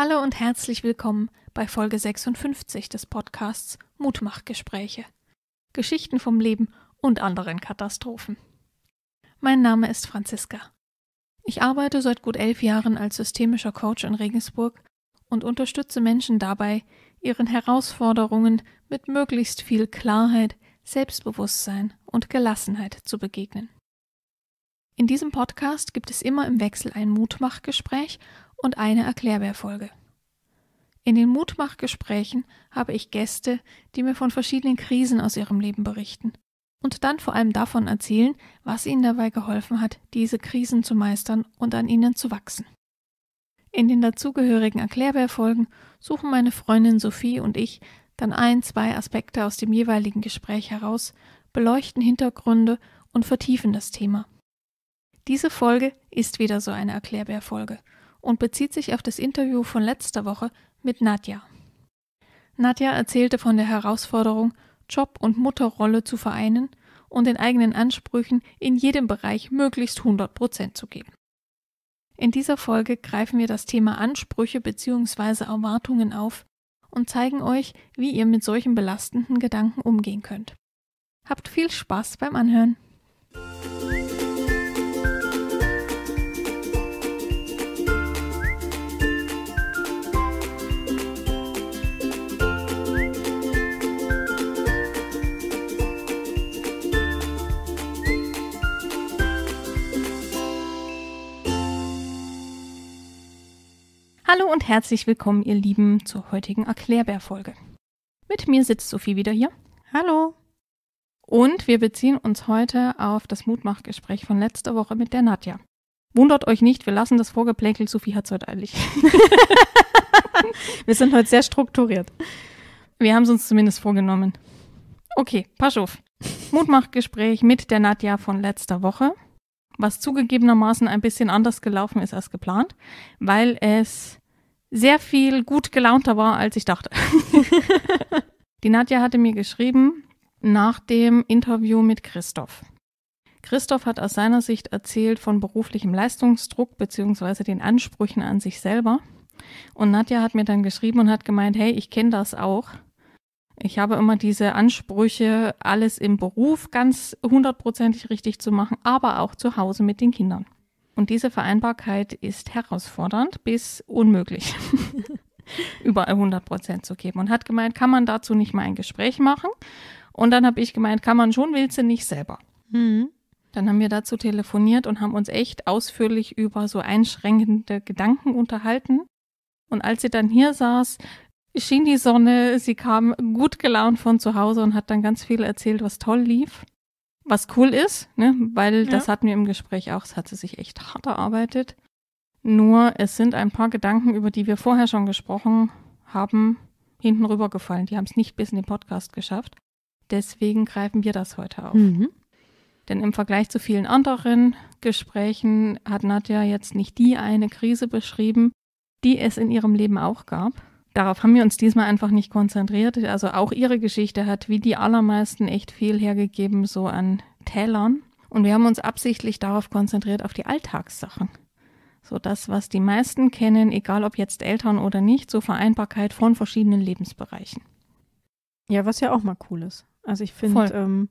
Hallo und herzlich willkommen bei Folge 56 des Podcasts Mutmachgespräche. Geschichten vom Leben und anderen Katastrophen. Mein Name ist Franziska. Ich arbeite seit gut elf Jahren als systemischer Coach in Regensburg und unterstütze Menschen dabei, ihren Herausforderungen mit möglichst viel Klarheit, Selbstbewusstsein und Gelassenheit zu begegnen. In diesem Podcast gibt es immer im Wechsel ein Mutmachgespräch und eine Erklärbärfolge. In den Mutmachgesprächen habe ich Gäste, die mir von verschiedenen Krisen aus ihrem Leben berichten und dann vor allem davon erzählen, was ihnen dabei geholfen hat, diese Krisen zu meistern und an ihnen zu wachsen. In den dazugehörigen Erklärbärfolgen suchen meine Freundin Sophie und ich dann ein, zwei Aspekte aus dem jeweiligen Gespräch heraus, beleuchten Hintergründe und vertiefen das Thema. Diese Folge ist wieder so eine Erklärbärfolge und bezieht sich auf das Interview von letzter Woche mit Nadja. Nadja erzählte von der Herausforderung, Job und Mutterrolle zu vereinen und den eigenen Ansprüchen in jedem Bereich möglichst 100 Prozent zu geben. In dieser Folge greifen wir das Thema Ansprüche bzw. Erwartungen auf und zeigen euch, wie ihr mit solchen belastenden Gedanken umgehen könnt. Habt viel Spaß beim Anhören! Hallo und herzlich willkommen, ihr Lieben, zur heutigen Erklärbär-Folge. Mit mir sitzt Sophie wieder hier. Hallo. Und wir beziehen uns heute auf das Mutmachgespräch von letzter Woche mit der Nadja. Wundert euch nicht, wir lassen das Vorgeplänkel, Sophie hat es heute eilig. wir sind heute sehr strukturiert. Wir haben es uns zumindest vorgenommen. Okay, pass auf. Mutmachgespräch mit der Nadja von letzter Woche was zugegebenermaßen ein bisschen anders gelaufen ist als geplant, weil es sehr viel gut gelaunter war, als ich dachte. Die Nadja hatte mir geschrieben nach dem Interview mit Christoph. Christoph hat aus seiner Sicht erzählt von beruflichem Leistungsdruck bzw. den Ansprüchen an sich selber. Und Nadja hat mir dann geschrieben und hat gemeint, hey, ich kenne das auch. Ich habe immer diese Ansprüche, alles im Beruf ganz hundertprozentig richtig zu machen, aber auch zu Hause mit den Kindern. Und diese Vereinbarkeit ist herausfordernd bis unmöglich, überall hundertprozentig zu geben. Und hat gemeint, kann man dazu nicht mal ein Gespräch machen? Und dann habe ich gemeint, kann man schon, willst du nicht selber. Mhm. Dann haben wir dazu telefoniert und haben uns echt ausführlich über so einschränkende Gedanken unterhalten. Und als sie dann hier saß, schien die Sonne, sie kam gut gelaunt von zu Hause und hat dann ganz viel erzählt, was toll lief. Was cool ist, ne? weil ja. das hatten wir im Gespräch auch, es hat sie sich echt hart erarbeitet. Nur es sind ein paar Gedanken, über die wir vorher schon gesprochen haben, hinten rübergefallen. Die haben es nicht bis in den Podcast geschafft. Deswegen greifen wir das heute auf. Mhm. Denn im Vergleich zu vielen anderen Gesprächen hat Nadja jetzt nicht die eine Krise beschrieben, die es in ihrem Leben auch gab, darauf haben wir uns diesmal einfach nicht konzentriert. Also auch ihre Geschichte hat wie die allermeisten echt viel hergegeben, so an Tälern. Und wir haben uns absichtlich darauf konzentriert, auf die Alltagssachen. So das, was die meisten kennen, egal ob jetzt Eltern oder nicht, zur so Vereinbarkeit von verschiedenen Lebensbereichen. Ja, was ja auch mal cool ist. Also ich finde ähm,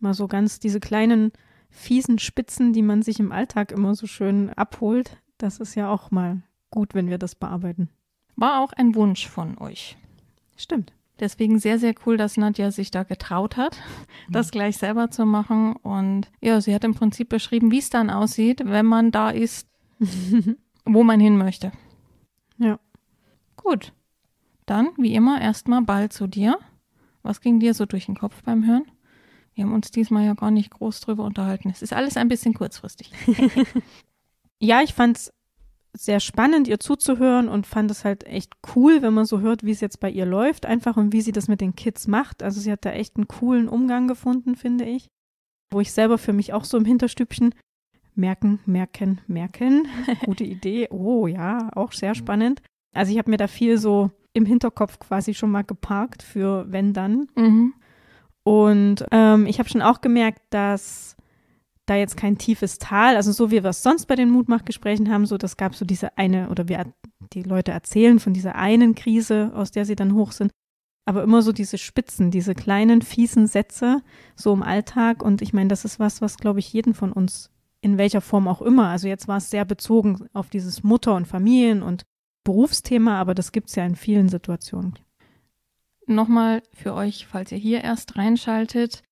mal so ganz diese kleinen fiesen Spitzen, die man sich im Alltag immer so schön abholt, das ist ja auch mal gut, wenn wir das bearbeiten. War auch ein Wunsch von euch. Stimmt. Deswegen sehr, sehr cool, dass Nadja sich da getraut hat, mhm. das gleich selber zu machen. Und ja, sie hat im Prinzip beschrieben, wie es dann aussieht, wenn man da ist, wo man hin möchte. Ja. Gut. Dann, wie immer, erstmal Ball zu dir. Was ging dir so durch den Kopf beim Hören? Wir haben uns diesmal ja gar nicht groß drüber unterhalten. Es ist alles ein bisschen kurzfristig. ja, ich fand es sehr spannend, ihr zuzuhören und fand es halt echt cool, wenn man so hört, wie es jetzt bei ihr läuft, einfach und wie sie das mit den Kids macht. Also sie hat da echt einen coolen Umgang gefunden, finde ich. Wo ich selber für mich auch so im Hinterstübchen merken, merken, merken. Gute Idee. Oh ja, auch sehr mhm. spannend. Also ich habe mir da viel so im Hinterkopf quasi schon mal geparkt für wenn dann. Mhm. Und ähm, ich habe schon auch gemerkt, dass da jetzt kein tiefes Tal, also so wie wir es sonst bei den Mutmachgesprächen haben, so das gab so diese eine oder wir die Leute erzählen von dieser einen Krise, aus der sie dann hoch sind, aber immer so diese Spitzen, diese kleinen fiesen Sätze so im Alltag und ich meine, das ist was, was glaube ich jeden von uns in welcher Form auch immer, also jetzt war es sehr bezogen auf dieses Mutter und Familien und Berufsthema, aber das gibt es ja in vielen Situationen. Nochmal für euch, falls ihr hier erst reinschaltet,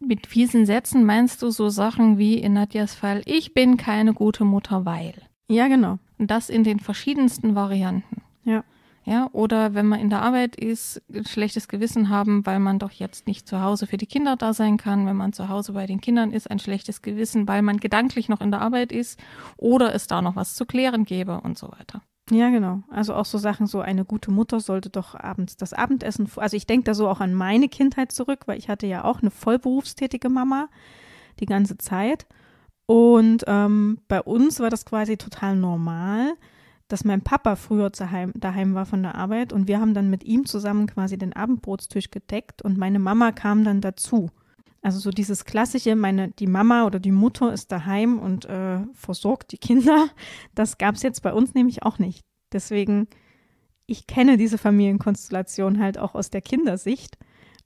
mit fiesen Sätzen meinst du so Sachen wie in Nadjas Fall, ich bin keine gute Mutter, weil. Ja, genau. Und das in den verschiedensten Varianten. Ja. Ja, oder wenn man in der Arbeit ist, ein schlechtes Gewissen haben, weil man doch jetzt nicht zu Hause für die Kinder da sein kann. Wenn man zu Hause bei den Kindern ist, ein schlechtes Gewissen, weil man gedanklich noch in der Arbeit ist oder es da noch was zu klären gäbe und so weiter. Ja, genau. Also auch so Sachen, so eine gute Mutter sollte doch abends das Abendessen. Also ich denke da so auch an meine Kindheit zurück, weil ich hatte ja auch eine vollberufstätige Mama die ganze Zeit. Und ähm, bei uns war das quasi total normal, dass mein Papa früher daheim, daheim war von der Arbeit und wir haben dann mit ihm zusammen quasi den Abendbrotstisch gedeckt und meine Mama kam dann dazu. Also so dieses klassische, meine, die Mama oder die Mutter ist daheim und äh, versorgt die Kinder, das gab es jetzt bei uns nämlich auch nicht. Deswegen, ich kenne diese Familienkonstellation halt auch aus der Kindersicht.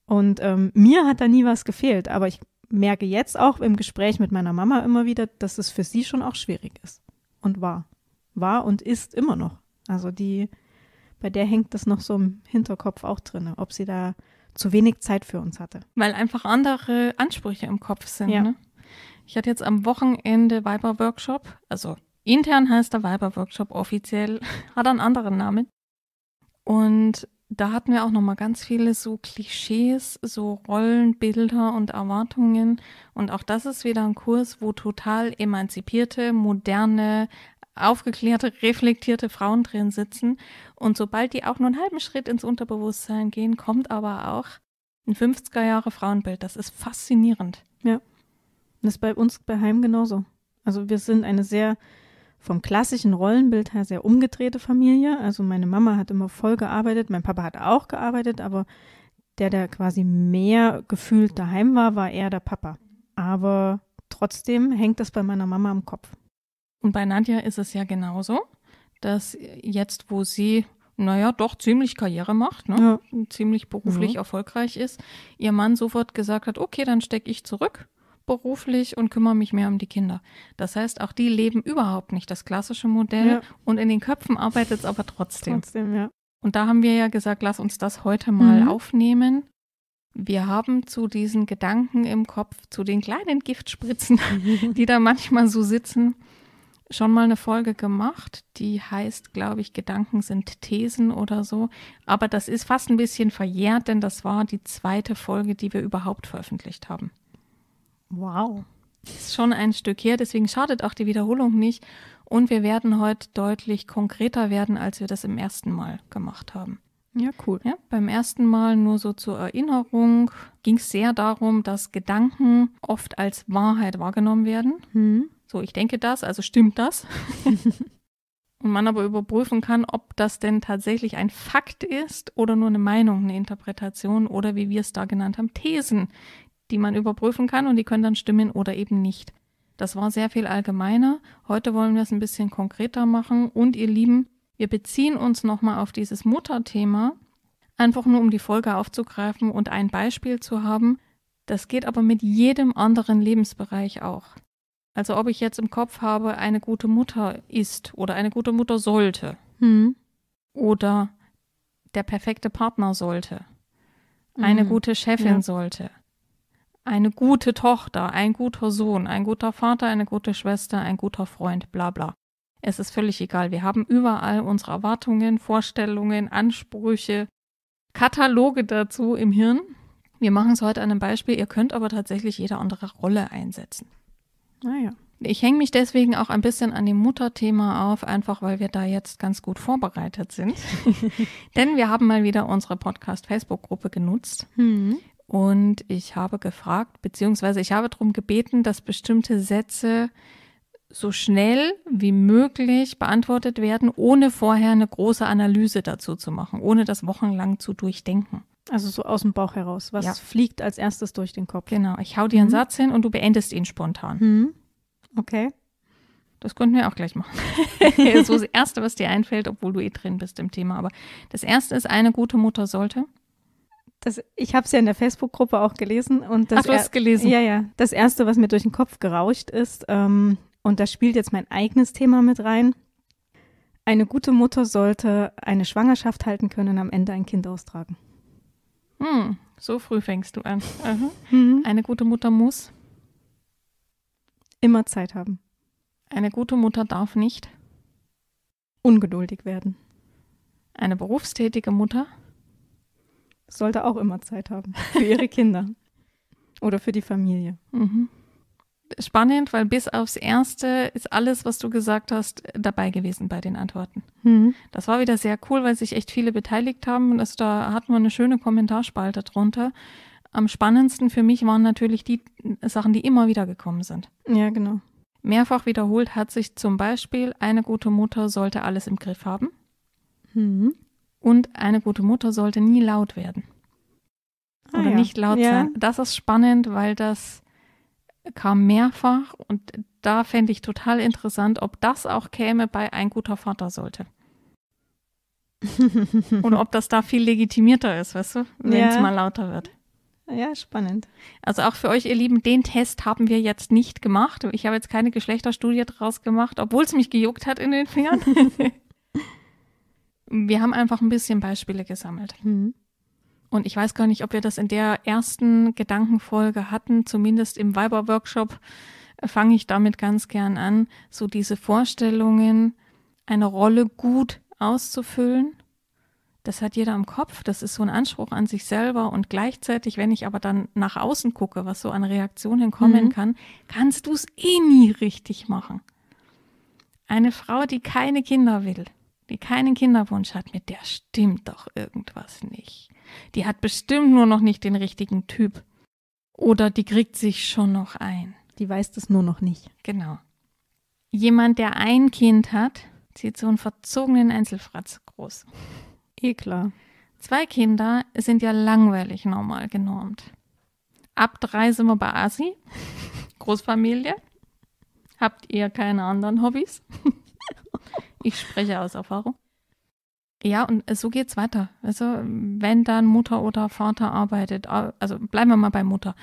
Und ähm, mir hat da nie was gefehlt, aber ich merke jetzt auch im Gespräch mit meiner Mama immer wieder, dass es für sie schon auch schwierig ist und war. War und ist immer noch. Also die, bei der hängt das noch so im Hinterkopf auch drin, ob sie da zu wenig Zeit für uns hatte. Weil einfach andere Ansprüche im Kopf sind. Ja. Ne? Ich hatte jetzt am Wochenende Weiber-Workshop, also intern heißt der Weiber-Workshop offiziell, hat einen anderen Namen. Und da hatten wir auch nochmal ganz viele so Klischees, so Rollenbilder und Erwartungen und auch das ist wieder ein Kurs, wo total emanzipierte, moderne, aufgeklärte, reflektierte Frauen drin sitzen. Und sobald die auch nur einen halben Schritt ins Unterbewusstsein gehen, kommt aber auch ein 50er Jahre Frauenbild. Das ist faszinierend. Ja. Das ist bei uns bei Heim genauso. Also wir sind eine sehr vom klassischen Rollenbild her sehr umgedrehte Familie. Also meine Mama hat immer voll gearbeitet, mein Papa hat auch gearbeitet, aber der, der quasi mehr gefühlt daheim war, war eher der Papa. Aber trotzdem hängt das bei meiner Mama am Kopf. Und bei Nadja ist es ja genauso, dass jetzt, wo sie, naja, doch ziemlich Karriere macht, ne? Ja. ziemlich beruflich mhm. erfolgreich ist, ihr Mann sofort gesagt hat, okay, dann stecke ich zurück beruflich und kümmere mich mehr um die Kinder. Das heißt, auch die leben überhaupt nicht das klassische Modell ja. und in den Köpfen arbeitet es aber trotzdem. Trotzdem, ja. Und da haben wir ja gesagt, lass uns das heute mal mhm. aufnehmen. Wir haben zu diesen Gedanken im Kopf, zu den kleinen Giftspritzen, die da manchmal so sitzen, schon mal eine Folge gemacht, die heißt, glaube ich, Gedanken sind Thesen oder so. Aber das ist fast ein bisschen verjährt, denn das war die zweite Folge, die wir überhaupt veröffentlicht haben. Wow. Ist schon ein Stück her, deswegen schadet auch die Wiederholung nicht. Und wir werden heute deutlich konkreter werden, als wir das im ersten Mal gemacht haben. Ja, cool. Ja, beim ersten Mal nur so zur Erinnerung ging es sehr darum, dass Gedanken oft als Wahrheit wahrgenommen werden. Hm. So, ich denke das, also stimmt das. und man aber überprüfen kann, ob das denn tatsächlich ein Fakt ist oder nur eine Meinung, eine Interpretation oder wie wir es da genannt haben, Thesen, die man überprüfen kann und die können dann stimmen oder eben nicht. Das war sehr viel allgemeiner. Heute wollen wir es ein bisschen konkreter machen und ihr Lieben, wir beziehen uns nochmal auf dieses Mutterthema, einfach nur um die Folge aufzugreifen und ein Beispiel zu haben. Das geht aber mit jedem anderen Lebensbereich auch. Also ob ich jetzt im Kopf habe, eine gute Mutter ist oder eine gute Mutter sollte. Mhm. Oder der perfekte Partner sollte. Eine mhm. gute Chefin ja. sollte. Eine gute Tochter, ein guter Sohn, ein guter Vater, eine gute Schwester, ein guter Freund, bla bla. Es ist völlig egal. Wir haben überall unsere Erwartungen, Vorstellungen, Ansprüche, Kataloge dazu im Hirn. Wir machen es heute an einem Beispiel. Ihr könnt aber tatsächlich jede andere Rolle einsetzen. Naja. Ah, ich hänge mich deswegen auch ein bisschen an dem Mutterthema auf, einfach weil wir da jetzt ganz gut vorbereitet sind. Denn wir haben mal wieder unsere Podcast-Facebook-Gruppe genutzt. Mhm. Und ich habe gefragt, beziehungsweise ich habe darum gebeten, dass bestimmte Sätze so schnell wie möglich beantwortet werden, ohne vorher eine große Analyse dazu zu machen, ohne das wochenlang zu durchdenken. Also so aus dem Bauch heraus. Was ja. fliegt als erstes durch den Kopf? Genau. Ich hau dir einen mhm. Satz hin und du beendest ihn spontan. Mhm. Okay. Das könnten wir auch gleich machen. so das Erste, was dir einfällt, obwohl du eh drin bist im Thema. Aber das Erste ist, eine gute Mutter sollte. Das, ich habe es ja in der Facebook-Gruppe auch gelesen. Und das Ach, du hast gelesen? Ja, ja. Das Erste, was mir durch den Kopf gerauscht ist, ähm, und da spielt jetzt mein eigenes Thema mit rein, eine gute Mutter sollte eine Schwangerschaft halten können und am Ende ein Kind austragen. Hm, so früh fängst du an. Mhm. Eine gute Mutter muss immer Zeit haben. Eine gute Mutter darf nicht ungeduldig werden. Eine berufstätige Mutter sollte auch immer Zeit haben für ihre Kinder oder für die Familie. Mhm spannend, weil bis aufs Erste ist alles, was du gesagt hast, dabei gewesen bei den Antworten. Mhm. Das war wieder sehr cool, weil sich echt viele beteiligt haben und also da hatten wir eine schöne Kommentarspalte drunter. Am spannendsten für mich waren natürlich die Sachen, die immer wieder gekommen sind. Ja, genau. Mehrfach wiederholt hat sich zum Beispiel, eine gute Mutter sollte alles im Griff haben. Mhm. Und eine gute Mutter sollte nie laut werden. Ah, oder ja. nicht laut ja. sein. Das ist spannend, weil das kam mehrfach und da fände ich total interessant, ob das auch käme bei ein guter Vater sollte. und ob das da viel legitimierter ist, weißt du, wenn es ja. mal lauter wird. Ja, spannend. Also auch für euch, ihr Lieben, den Test haben wir jetzt nicht gemacht. Ich habe jetzt keine Geschlechterstudie draus gemacht, obwohl es mich gejuckt hat in den Fingern. wir haben einfach ein bisschen Beispiele gesammelt. Mhm. Und ich weiß gar nicht, ob wir das in der ersten Gedankenfolge hatten, zumindest im Weiber-Workshop äh, fange ich damit ganz gern an, so diese Vorstellungen, eine Rolle gut auszufüllen. Das hat jeder im Kopf, das ist so ein Anspruch an sich selber und gleichzeitig, wenn ich aber dann nach außen gucke, was so an Reaktionen kommen mhm. kann, kannst du es eh nie richtig machen. Eine Frau, die keine Kinder will, die keinen Kinderwunsch hat, mit der stimmt doch irgendwas nicht. Die hat bestimmt nur noch nicht den richtigen Typ. Oder die kriegt sich schon noch ein. Die weiß das nur noch nicht. Genau. Jemand, der ein Kind hat, zieht so einen verzogenen Einzelfratz groß. Eh klar. Zwei Kinder sind ja langweilig normal genormt. Ab drei sind wir bei Asi. Großfamilie. Habt ihr keine anderen Hobbys? Ich spreche aus Erfahrung. Ja, und äh, so geht's weiter. Also, wenn dann Mutter oder Vater arbeitet, also bleiben wir mal bei Mutter,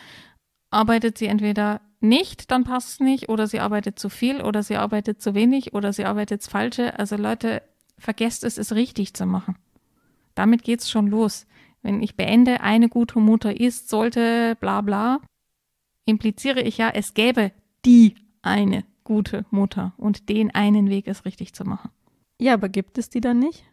arbeitet sie entweder nicht, dann passt es nicht, oder sie arbeitet zu viel, oder sie arbeitet zu wenig, oder sie arbeitet das Falsche. Also, Leute, vergesst es, es richtig zu machen. Damit geht's schon los. Wenn ich beende, eine gute Mutter ist, sollte, bla, bla, impliziere ich ja, es gäbe die eine gute Mutter und den einen Weg, es richtig zu machen. Ja, aber gibt es die dann nicht?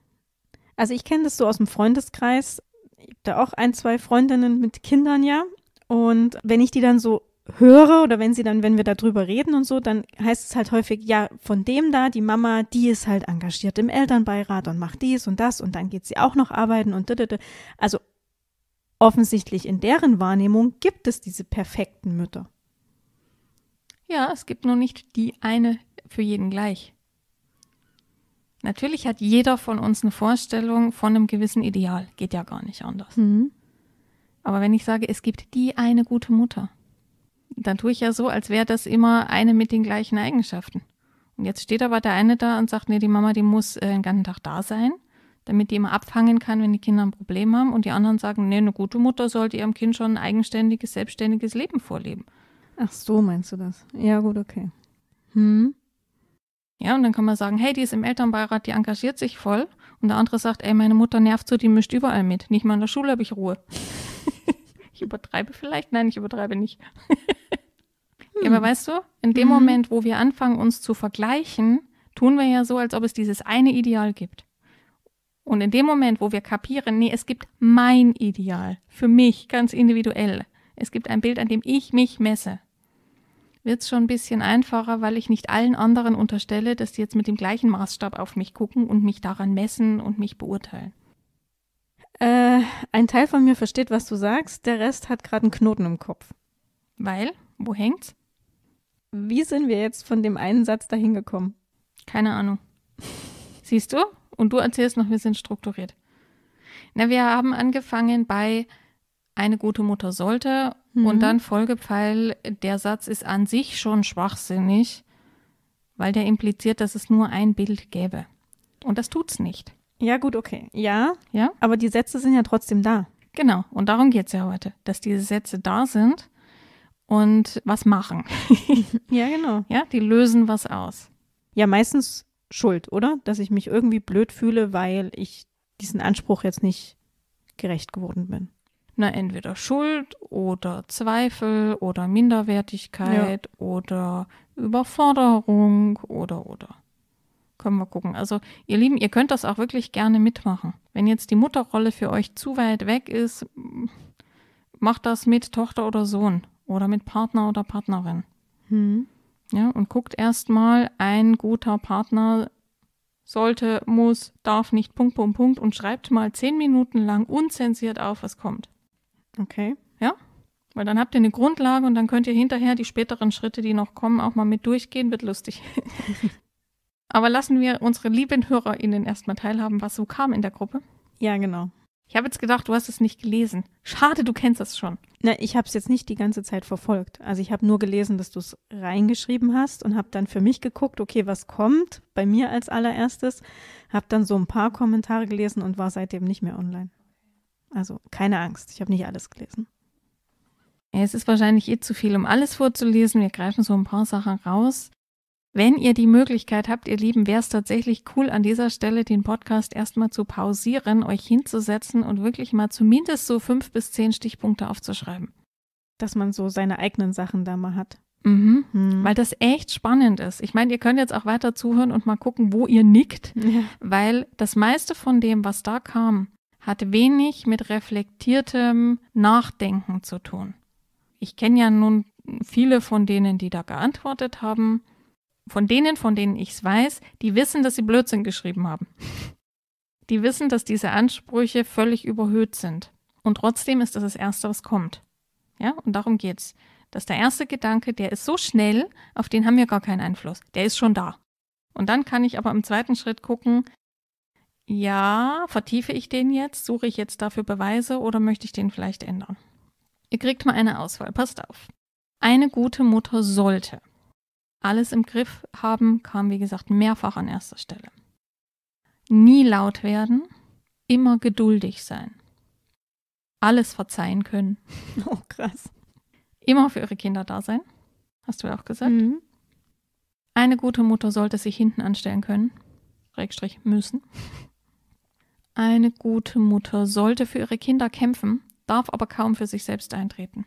Also ich kenne das so aus dem Freundeskreis. Ich habe da auch ein, zwei Freundinnen mit Kindern ja. Und wenn ich die dann so höre oder wenn sie dann, wenn wir darüber reden und so, dann heißt es halt häufig, ja, von dem da, die Mama, die ist halt engagiert im Elternbeirat und macht dies und das und dann geht sie auch noch arbeiten und da. Also offensichtlich in deren Wahrnehmung gibt es diese perfekten Mütter. Ja, es gibt nur nicht die eine für jeden gleich. Natürlich hat jeder von uns eine Vorstellung von einem gewissen Ideal. Geht ja gar nicht anders. Mhm. Aber wenn ich sage, es gibt die eine gute Mutter, dann tue ich ja so, als wäre das immer eine mit den gleichen Eigenschaften. Und jetzt steht aber der eine da und sagt, nee, die Mama, die muss äh, den ganzen Tag da sein, damit die immer abfangen kann, wenn die Kinder ein Problem haben. Und die anderen sagen, nee, eine gute Mutter sollte ihrem Kind schon ein eigenständiges, selbstständiges Leben vorleben. Ach so, meinst du das? Ja, gut, okay. Hm? Ja, und dann kann man sagen, hey, die ist im Elternbeirat, die engagiert sich voll. Und der andere sagt, ey, meine Mutter nervt so, die mischt überall mit. Nicht mal in der Schule habe ich Ruhe. ich übertreibe vielleicht, nein, ich übertreibe nicht. hm. Ja, aber hm. weißt du, in dem mhm. Moment, wo wir anfangen, uns zu vergleichen, tun wir ja so, als ob es dieses eine Ideal gibt. Und in dem Moment, wo wir kapieren, nee, es gibt mein Ideal, für mich ganz individuell. Es gibt ein Bild, an dem ich mich messe wird es schon ein bisschen einfacher, weil ich nicht allen anderen unterstelle, dass die jetzt mit dem gleichen Maßstab auf mich gucken und mich daran messen und mich beurteilen. Äh, ein Teil von mir versteht, was du sagst, der Rest hat gerade einen Knoten im Kopf. Weil? Wo hängt's? Wie sind wir jetzt von dem einen Satz dahin gekommen? Keine Ahnung. Siehst du? Und du erzählst noch, wir sind strukturiert. Na, wir haben angefangen bei eine gute Mutter sollte. Mhm. Und dann Folgepfeil, der Satz ist an sich schon schwachsinnig, weil der impliziert, dass es nur ein Bild gäbe. Und das tut's nicht. Ja, gut, okay. Ja. Ja. Aber die Sätze sind ja trotzdem da. Genau. Und darum geht's ja heute, dass diese Sätze da sind und was machen. ja, genau. Ja, die lösen was aus. Ja, meistens Schuld, oder? Dass ich mich irgendwie blöd fühle, weil ich diesen Anspruch jetzt nicht gerecht geworden bin na, entweder Schuld oder Zweifel oder Minderwertigkeit ja. oder Überforderung oder oder. Können wir gucken. Also, ihr Lieben, ihr könnt das auch wirklich gerne mitmachen. Wenn jetzt die Mutterrolle für euch zu weit weg ist, macht das mit Tochter oder Sohn oder mit Partner oder Partnerin. Hm. Ja, und guckt erstmal, ein guter Partner sollte, muss, darf nicht, Punkt, Punkt, Punkt und schreibt mal zehn Minuten lang unzensiert auf, was kommt. Okay, ja. Weil dann habt ihr eine Grundlage und dann könnt ihr hinterher die späteren Schritte, die noch kommen, auch mal mit durchgehen. Wird lustig. Aber lassen wir unsere lieben HörerInnen erstmal teilhaben, was so kam in der Gruppe. Ja, genau. Ich habe jetzt gedacht, du hast es nicht gelesen. Schade, du kennst es schon. Na, ich habe es jetzt nicht die ganze Zeit verfolgt. Also ich habe nur gelesen, dass du es reingeschrieben hast und habe dann für mich geguckt, okay, was kommt bei mir als allererstes. Habe dann so ein paar Kommentare gelesen und war seitdem nicht mehr online. Also keine Angst, ich habe nicht alles gelesen. Es ist wahrscheinlich eh zu viel, um alles vorzulesen. Wir greifen so ein paar Sachen raus. Wenn ihr die Möglichkeit habt, ihr Lieben, wäre es tatsächlich cool, an dieser Stelle den Podcast erstmal zu pausieren, euch hinzusetzen und wirklich mal zumindest so fünf bis zehn Stichpunkte aufzuschreiben. Dass man so seine eigenen Sachen da mal hat. Mhm. Hm. Weil das echt spannend ist. Ich meine, ihr könnt jetzt auch weiter zuhören und mal gucken, wo ihr nickt, ja. weil das meiste von dem, was da kam, hat wenig mit reflektiertem Nachdenken zu tun. Ich kenne ja nun viele von denen, die da geantwortet haben. Von denen, von denen ich es weiß, die wissen, dass sie Blödsinn geschrieben haben. Die wissen, dass diese Ansprüche völlig überhöht sind. Und trotzdem ist das das Erste, was kommt. Ja, und darum geht's. Dass der erste Gedanke, der ist so schnell, auf den haben wir gar keinen Einfluss. Der ist schon da. Und dann kann ich aber im zweiten Schritt gucken, ja, vertiefe ich den jetzt, suche ich jetzt dafür Beweise oder möchte ich den vielleicht ändern? Ihr kriegt mal eine Auswahl, passt auf. Eine gute Mutter sollte alles im Griff haben, kam wie gesagt mehrfach an erster Stelle. Nie laut werden, immer geduldig sein. Alles verzeihen können. oh, krass. Immer für ihre Kinder da sein. Hast du ja auch gesagt. Mhm. Eine gute Mutter sollte sich hinten anstellen können. Schrägstrich müssen. Eine gute Mutter sollte für ihre Kinder kämpfen, darf aber kaum für sich selbst eintreten.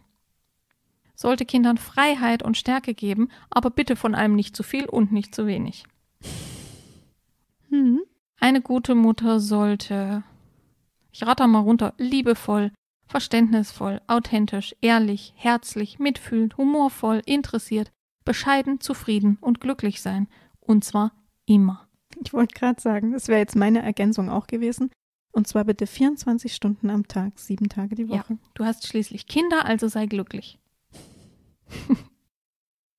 Sollte Kindern Freiheit und Stärke geben, aber bitte von allem nicht zu viel und nicht zu wenig. Hm. Eine gute Mutter sollte, ich rate mal runter, liebevoll, verständnisvoll, authentisch, ehrlich, herzlich, mitfühlend, humorvoll, interessiert, bescheiden, zufrieden und glücklich sein. Und zwar immer. Ich wollte gerade sagen, das wäre jetzt meine Ergänzung auch gewesen. Und zwar bitte 24 Stunden am Tag, sieben Tage die Woche. Ja, du hast schließlich Kinder, also sei glücklich.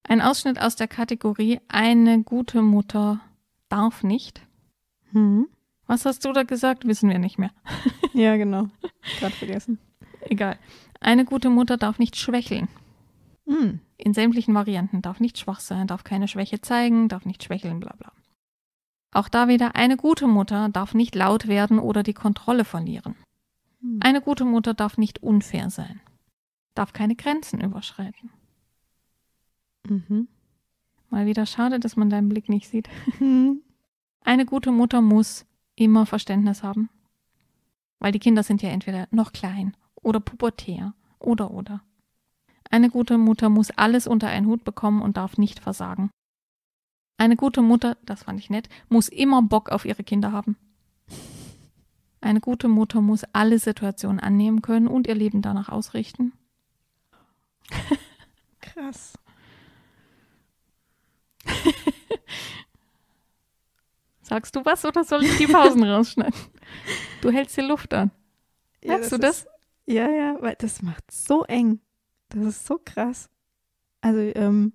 Ein Ausschnitt aus der Kategorie Eine gute Mutter darf nicht. Hm. Was hast du da gesagt? Wissen wir nicht mehr. ja, genau. Gerade vergessen. Egal. Eine gute Mutter darf nicht schwächeln. Hm. In sämtlichen Varianten. Darf nicht schwach sein, darf keine Schwäche zeigen, darf nicht schwächeln, bla bla. Auch da wieder eine gute Mutter darf nicht laut werden oder die Kontrolle verlieren. Hm. Eine gute Mutter darf nicht unfair sein, darf keine Grenzen überschreiten. Mhm. Mal wieder schade, dass man deinen Blick nicht sieht. Hm. Eine gute Mutter muss immer Verständnis haben, weil die Kinder sind ja entweder noch klein oder pubertär oder oder. Eine gute Mutter muss alles unter einen Hut bekommen und darf nicht versagen. Eine gute Mutter, das fand ich nett, muss immer Bock auf ihre Kinder haben. Eine gute Mutter muss alle Situationen annehmen können und ihr Leben danach ausrichten. Krass. Sagst du was oder soll ich die Pausen rausschneiden? Du hältst die Luft an. Merkst ja, das du das? Ist, ja, ja, weil das macht so eng. Das ist so krass. Also, ähm,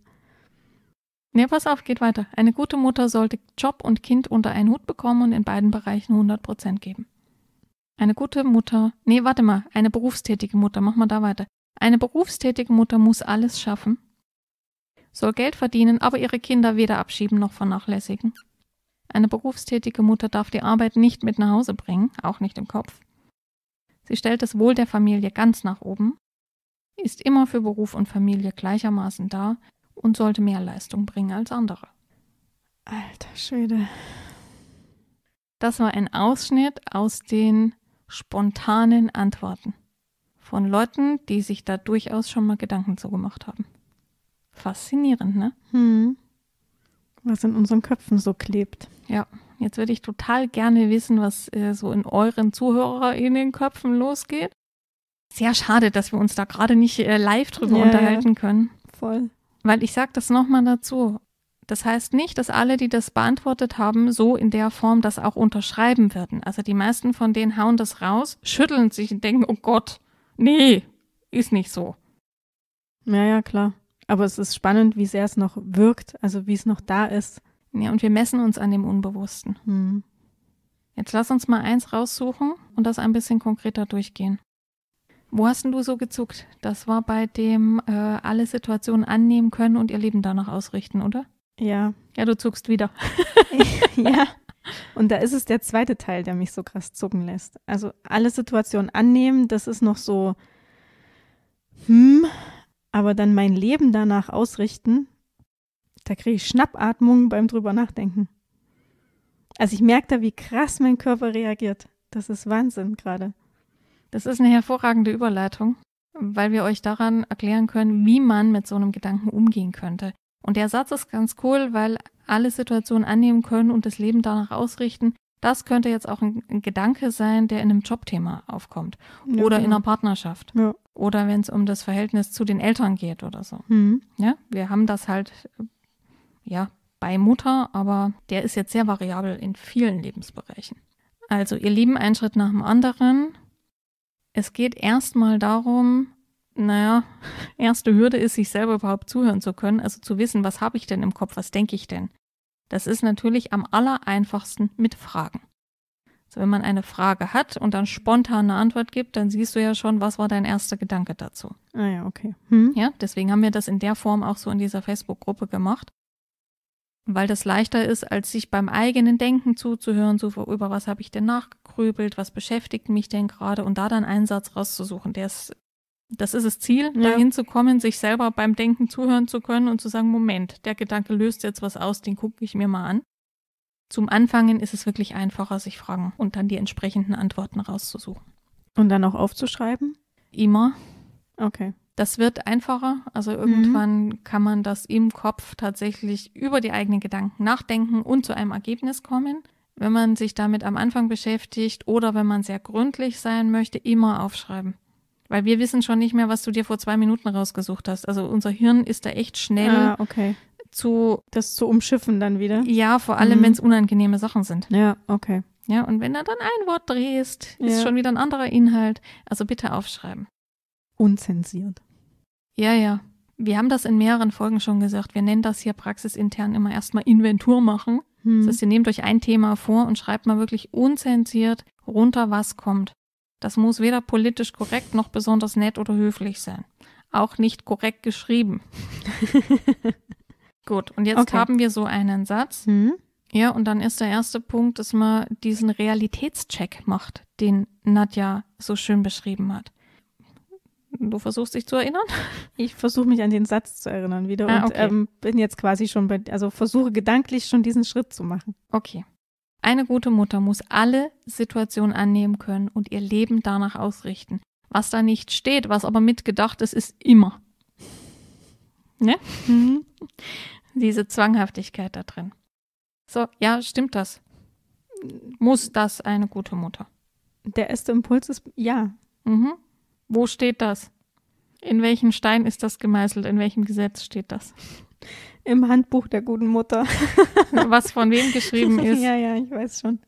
Ne, pass auf, geht weiter. Eine gute Mutter sollte Job und Kind unter einen Hut bekommen und in beiden Bereichen 100% geben. Eine gute Mutter, nee, warte mal, eine berufstätige Mutter, mach mal da weiter. Eine berufstätige Mutter muss alles schaffen, soll Geld verdienen, aber ihre Kinder weder abschieben noch vernachlässigen. Eine berufstätige Mutter darf die Arbeit nicht mit nach Hause bringen, auch nicht im Kopf. Sie stellt das Wohl der Familie ganz nach oben, ist immer für Beruf und Familie gleichermaßen da und sollte mehr Leistung bringen als andere. Alter Schwede. Das war ein Ausschnitt aus den spontanen Antworten von Leuten, die sich da durchaus schon mal Gedanken zugemacht haben. Faszinierend, ne? Hm. Was in unseren Köpfen so klebt. Ja, jetzt würde ich total gerne wissen, was äh, so in euren ZuhörerInnen Köpfen losgeht. Sehr schade, dass wir uns da gerade nicht äh, live drüber ja, unterhalten können. Voll. Weil ich sage das nochmal dazu. Das heißt nicht, dass alle, die das beantwortet haben, so in der Form das auch unterschreiben würden. Also die meisten von denen hauen das raus, schütteln sich und denken, oh Gott, nee, ist nicht so. Ja, ja, klar. Aber es ist spannend, wie sehr es noch wirkt, also wie es noch da ist. Ja, und wir messen uns an dem Unbewussten. Hm. Jetzt lass uns mal eins raussuchen und das ein bisschen konkreter durchgehen. Wo hast denn du so gezuckt? Das war bei dem äh, alle Situationen annehmen können und ihr Leben danach ausrichten, oder? Ja. Ja, du zuckst wieder. ja. Und da ist es der zweite Teil, der mich so krass zucken lässt. Also alle Situationen annehmen, das ist noch so, hm, aber dann mein Leben danach ausrichten, da kriege ich Schnappatmung beim drüber nachdenken. Also ich merke da, wie krass mein Körper reagiert. Das ist Wahnsinn gerade. Das ist eine hervorragende Überleitung, weil wir euch daran erklären können, wie man mit so einem Gedanken umgehen könnte. Und der Satz ist ganz cool, weil alle Situationen annehmen können und das Leben danach ausrichten. Das könnte jetzt auch ein, Gedanke sein, der in einem Jobthema aufkommt ja, oder genau. in einer Partnerschaft ja. oder wenn es um das Verhältnis zu den Eltern geht oder so. Mhm. Ja, wir haben das halt ja bei Mutter, aber der ist jetzt sehr variabel in vielen Lebensbereichen. Also ihr Leben einen Schritt nach dem anderen es geht erstmal darum, naja, erste Hürde ist, sich selber überhaupt zuhören zu können, also zu wissen, was habe ich denn im Kopf, was denke ich denn? Das ist natürlich am aller einfachsten mit Fragen. Also wenn man eine Frage hat und dann spontan eine Antwort gibt, dann siehst du ja schon, was war dein erster Gedanke dazu. Ah ja, okay. Hm. Ja, deswegen haben wir das in der Form auch so in dieser Facebook-Gruppe gemacht weil das leichter ist, als sich beim eigenen Denken zuzuhören, so über was habe ich denn nachgegrübelt, was beschäftigt mich denn gerade und da dann einen Satz rauszusuchen. Der ist, das ist das Ziel, ja. dahin zu kommen, sich selber beim Denken zuhören zu können und zu sagen, Moment, der Gedanke löst jetzt was aus, den gucke ich mir mal an. Zum Anfangen ist es wirklich einfacher, sich Fragen und dann die entsprechenden Antworten rauszusuchen. Und dann auch aufzuschreiben? Immer. Okay. Das wird einfacher. Also mhm. irgendwann mhm. kann man das im Kopf tatsächlich über die eigenen Gedanken nachdenken und zu einem Ergebnis kommen. Wenn man sich damit am Anfang beschäftigt oder wenn man sehr gründlich sein möchte, immer aufschreiben. Weil wir wissen schon nicht mehr, was du dir vor zwei Minuten rausgesucht hast. Also unser Hirn ist da echt schnell ah, okay. zu. Das zu umschiffen dann wieder? Ja, vor allem, mhm. wenn es unangenehme Sachen sind. Ja, okay. Ja, und wenn du dann ein Wort drehst, ja. ist schon wieder ein anderer Inhalt. Also bitte aufschreiben. Unzensiert. Ja, ja. Wir haben das in mehreren Folgen schon gesagt. Wir nennen das hier praxisintern immer erstmal Inventur machen. Hm. Das heißt, ihr nehmt euch ein Thema vor und schreibt mal wirklich unzensiert runter, was kommt. Das muss weder politisch korrekt noch besonders nett oder höflich sein. Auch nicht korrekt geschrieben. Gut, und jetzt okay. haben wir so einen Satz. Hm. Ja, und dann ist der erste Punkt, dass man diesen Realitätscheck macht, den Nadja so schön beschrieben hat. Du versuchst dich zu erinnern? Ich versuche mich an den Satz zu erinnern wieder ah, und ähm, bin jetzt quasi schon bei, also versuche gedanklich schon diesen Schritt zu machen. Okay. Eine gute Mutter muss alle Situationen annehmen können und ihr Leben danach ausrichten. Was da nicht steht, was aber mitgedacht ist, ist immer. Ne? Mhm. Diese Zwanghaftigkeit da drin. So, ja, stimmt das? Muss das eine gute Mutter? Der erste Impuls ist ja. Mhm. Wo steht das? In welchem Stein ist das gemeißelt? In welchem Gesetz steht das? Im Handbuch der guten Mutter. Was von wem geschrieben ist. Ja, ja, ich weiß schon.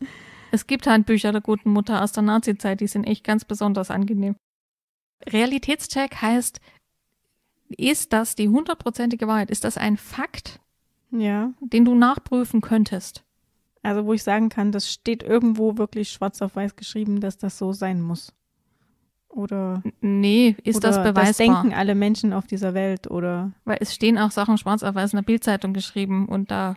Es gibt Handbücher der guten Mutter aus der Nazizeit, die sind echt ganz besonders angenehm. Realitätscheck heißt, ist das die hundertprozentige Wahrheit? Ist das ein Fakt, ja. den du nachprüfen könntest? Also, wo ich sagen kann, das steht irgendwo wirklich schwarz auf weiß geschrieben, dass das so sein muss. Oder nee, ist oder das beweisbar? Das denken alle Menschen auf dieser Welt, oder? Weil es stehen auch Sachen schwarz auf weiß in der Bildzeitung geschrieben und da,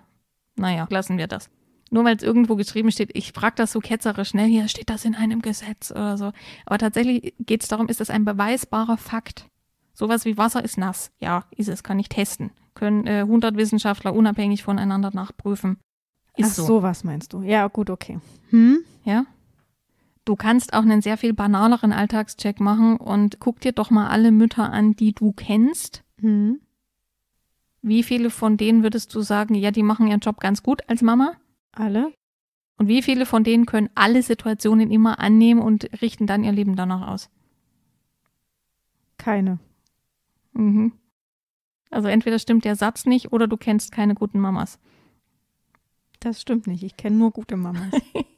naja, lassen wir das. Nur weil es irgendwo geschrieben steht, ich frage das so ketzerisch schnell, hier steht das in einem Gesetz oder so. Aber tatsächlich geht es darum, ist das ein beweisbarer Fakt? Sowas wie Wasser ist nass. Ja, ist es, kann ich testen. Können äh, 100 Wissenschaftler unabhängig voneinander nachprüfen. Ist Ach, so. sowas meinst du. Ja, gut, okay. Hm? Ja? Du kannst auch einen sehr viel banaleren Alltagscheck machen und guck dir doch mal alle Mütter an, die du kennst. Mhm. Wie viele von denen würdest du sagen, ja, die machen ihren Job ganz gut als Mama? Alle. Und wie viele von denen können alle Situationen immer annehmen und richten dann ihr Leben danach aus? Keine. Mhm. Also entweder stimmt der Satz nicht oder du kennst keine guten Mamas. Das stimmt nicht. Ich kenne nur gute Mamas.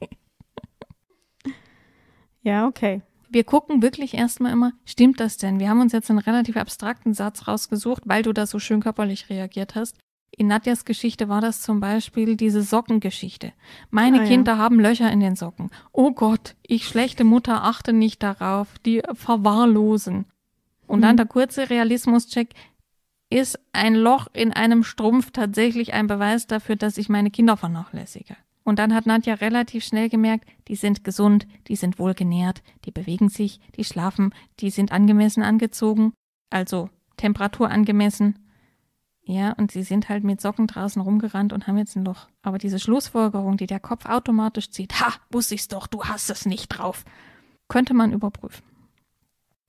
Ja, okay. Wir gucken wirklich erstmal immer, stimmt das denn? Wir haben uns jetzt einen relativ abstrakten Satz rausgesucht, weil du da so schön körperlich reagiert hast. In Nadjas Geschichte war das zum Beispiel diese Sockengeschichte. Meine ah, Kinder ja. haben Löcher in den Socken. Oh Gott, ich schlechte Mutter achte nicht darauf, die verwahrlosen. Und hm. dann mhm. der kurze Realismuscheck. Ist ein Loch in einem Strumpf tatsächlich ein Beweis dafür, dass ich meine Kinder vernachlässige? Und dann hat Nadja relativ schnell gemerkt, die sind gesund, die sind wohlgenährt, die bewegen sich, die schlafen, die sind angemessen angezogen, also Temperatur angemessen. Ja, und sie sind halt mit Socken draußen rumgerannt und haben jetzt ein Loch. Aber diese Schlussfolgerung, die der Kopf automatisch zieht, ha, muss ich's doch, du hast es nicht drauf, könnte man überprüfen.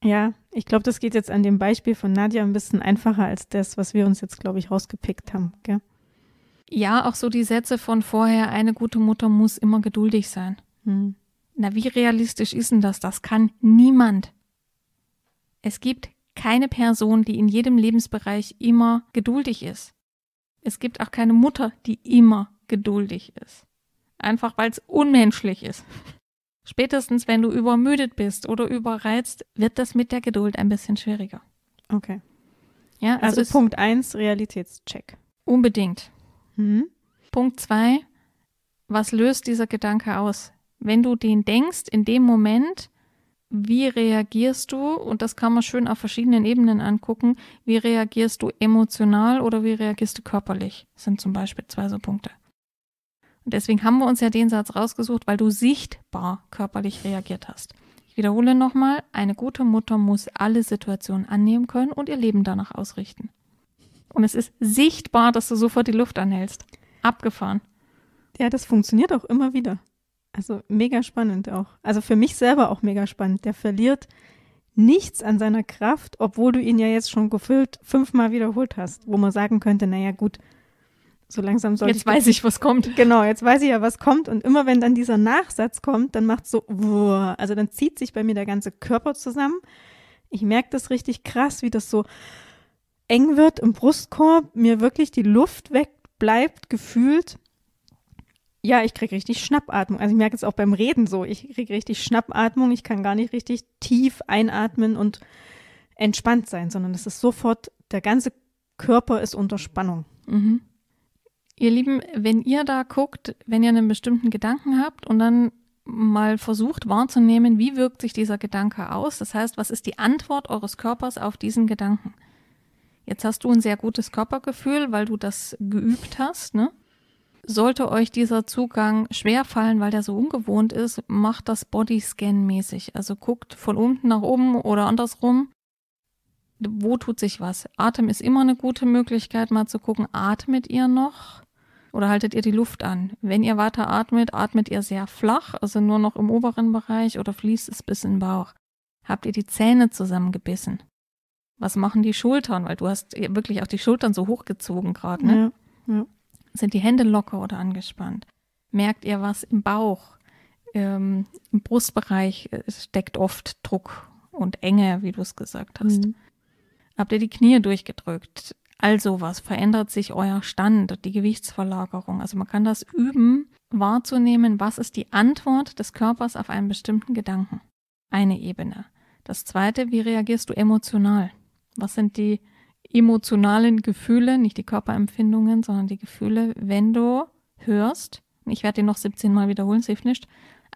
Ja, ich glaube, das geht jetzt an dem Beispiel von Nadja ein bisschen einfacher als das, was wir uns jetzt, glaube ich, rausgepickt haben. Gell? Ja, auch so die Sätze von vorher, eine gute Mutter muss immer geduldig sein. Hm. Na, wie realistisch ist denn das? Das kann niemand. Es gibt keine Person, die in jedem Lebensbereich immer geduldig ist. Es gibt auch keine Mutter, die immer geduldig ist. Einfach weil es unmenschlich ist. Spätestens, wenn du übermüdet bist oder überreizt, wird das mit der Geduld ein bisschen schwieriger. Okay. Ja, also, also Punkt 1, Realitätscheck. Unbedingt. Hm. Punkt 2. was löst dieser Gedanke aus? Wenn du den denkst, in dem Moment, wie reagierst du, und das kann man schön auf verschiedenen Ebenen angucken, wie reagierst du emotional oder wie reagierst du körperlich? Das sind zum Beispiel zwei so Punkte. Und deswegen haben wir uns ja den Satz rausgesucht, weil du sichtbar körperlich reagiert hast. Ich wiederhole nochmal, eine gute Mutter muss alle Situationen annehmen können und ihr Leben danach ausrichten und es ist sichtbar, dass du sofort die Luft anhältst. Abgefahren. Ja, das funktioniert auch immer wieder. Also mega spannend auch. Also für mich selber auch mega spannend. Der verliert nichts an seiner Kraft, obwohl du ihn ja jetzt schon gefüllt fünfmal wiederholt hast, wo man sagen könnte, naja gut, so langsam soll jetzt ich. Jetzt weiß ich, was kommt. Genau, jetzt weiß ich ja, was kommt. Und immer wenn dann dieser Nachsatz kommt, dann macht es so, also dann zieht sich bei mir der ganze Körper zusammen. Ich merke das richtig krass, wie das so eng wird im Brustkorb, mir wirklich die Luft wegbleibt, gefühlt. Ja, ich kriege richtig Schnappatmung. Also ich merke es auch beim Reden so. Ich kriege richtig Schnappatmung. Ich kann gar nicht richtig tief einatmen und entspannt sein, sondern es ist sofort, der ganze Körper ist unter Spannung. Mhm. Ihr Lieben, wenn ihr da guckt, wenn ihr einen bestimmten Gedanken habt und dann mal versucht wahrzunehmen, wie wirkt sich dieser Gedanke aus? Das heißt, was ist die Antwort eures Körpers auf diesen Gedanken? Jetzt hast du ein sehr gutes Körpergefühl, weil du das geübt hast, ne? Sollte euch dieser Zugang schwer fallen, weil der so ungewohnt ist, macht das Bodyscan mäßig. Also guckt von unten nach oben oder andersrum. Wo tut sich was? Atem ist immer eine gute Möglichkeit, mal zu gucken, atmet ihr noch? Oder haltet ihr die Luft an? Wenn ihr weiter atmet, atmet ihr sehr flach, also nur noch im oberen Bereich oder fließt es bis in den Bauch? Habt ihr die Zähne zusammengebissen? was machen die Schultern? Weil du hast wirklich auch die Schultern so hochgezogen gerade. Ne? Ja, ja. Sind die Hände locker oder angespannt? Merkt ihr was im Bauch? Ähm, Im Brustbereich äh, steckt oft Druck und Enge, wie du es gesagt hast. Mhm. Habt ihr die Knie durchgedrückt? Also was verändert sich euer Stand, die Gewichtsverlagerung. Also man kann das üben, wahrzunehmen, was ist die Antwort des Körpers auf einen bestimmten Gedanken. Eine Ebene. Das zweite, wie reagierst du emotional? Was sind die emotionalen Gefühle, nicht die Körperempfindungen, sondern die Gefühle, wenn du hörst, ich werde den noch 17 Mal wiederholen, es hilft nicht,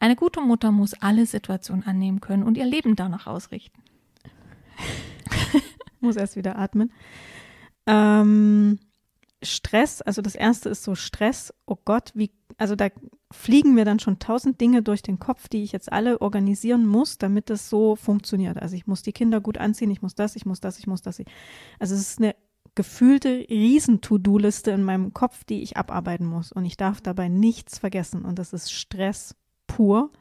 eine gute Mutter muss alle Situationen annehmen können und ihr Leben danach ausrichten. muss erst wieder atmen. Ähm, Stress, also das erste ist so Stress, oh Gott, wie, also da fliegen mir dann schon tausend Dinge durch den Kopf, die ich jetzt alle organisieren muss, damit das so funktioniert. Also ich muss die Kinder gut anziehen, ich muss das, ich muss das, ich muss das. Also es ist eine gefühlte Riesen-To-Do-Liste in meinem Kopf, die ich abarbeiten muss. Und ich darf dabei nichts vergessen. Und das ist Stress pur.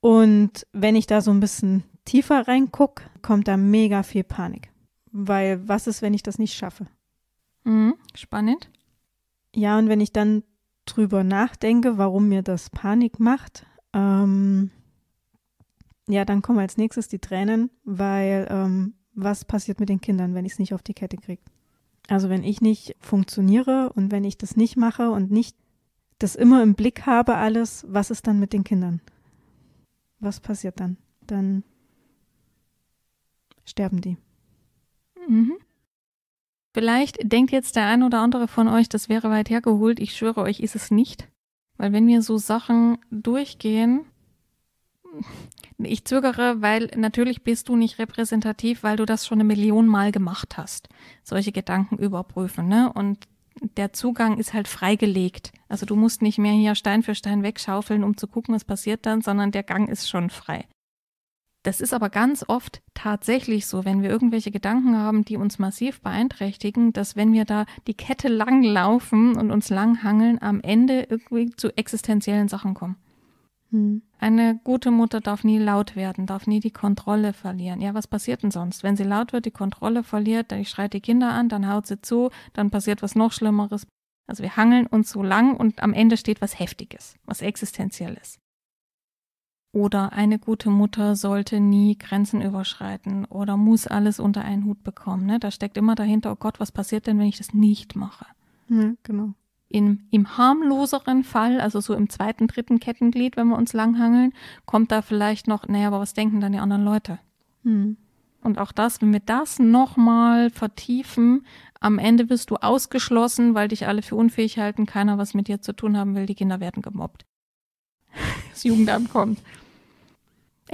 Und wenn ich da so ein bisschen tiefer reingucke, kommt da mega viel Panik. Weil was ist, wenn ich das nicht schaffe? Mhm, spannend. Ja, und wenn ich dann drüber nachdenke, warum mir das Panik macht, ähm, ja, dann kommen als nächstes die Tränen, weil ähm, was passiert mit den Kindern, wenn ich es nicht auf die Kette kriege? Also wenn ich nicht funktioniere und wenn ich das nicht mache und nicht das immer im Blick habe, alles, was ist dann mit den Kindern? Was passiert dann? Dann sterben die. Mhm. Vielleicht denkt jetzt der ein oder andere von euch, das wäre weit hergeholt. Ich schwöre euch, ist es nicht. Weil wenn mir so Sachen durchgehen, ich zögere, weil natürlich bist du nicht repräsentativ, weil du das schon eine Million Mal gemacht hast. Solche Gedanken überprüfen, ne? Und der Zugang ist halt freigelegt. Also du musst nicht mehr hier Stein für Stein wegschaufeln, um zu gucken, was passiert dann, sondern der Gang ist schon frei. Das ist aber ganz oft tatsächlich so, wenn wir irgendwelche Gedanken haben, die uns massiv beeinträchtigen, dass wenn wir da die Kette lang laufen und uns lang hangeln, am Ende irgendwie zu existenziellen Sachen kommen. Hm. Eine gute Mutter darf nie laut werden, darf nie die Kontrolle verlieren. Ja, was passiert denn sonst? Wenn sie laut wird, die Kontrolle verliert, dann schreit die Kinder an, dann haut sie zu, dann passiert was noch Schlimmeres. Also wir hangeln uns so lang und am Ende steht was Heftiges, was Existenzielles. Oder eine gute Mutter sollte nie Grenzen überschreiten oder muss alles unter einen Hut bekommen. Ne? Da steckt immer dahinter, oh Gott, was passiert denn, wenn ich das nicht mache? Ja, genau. In, Im harmloseren Fall, also so im zweiten, dritten Kettenglied, wenn wir uns langhangeln, kommt da vielleicht noch, naja, aber was denken dann die anderen Leute? Mhm. Und auch das, wenn wir das nochmal vertiefen, am Ende wirst du ausgeschlossen, weil dich alle für unfähig halten, keiner was mit dir zu tun haben will, die Kinder werden gemobbt. Das Jugendamt kommt.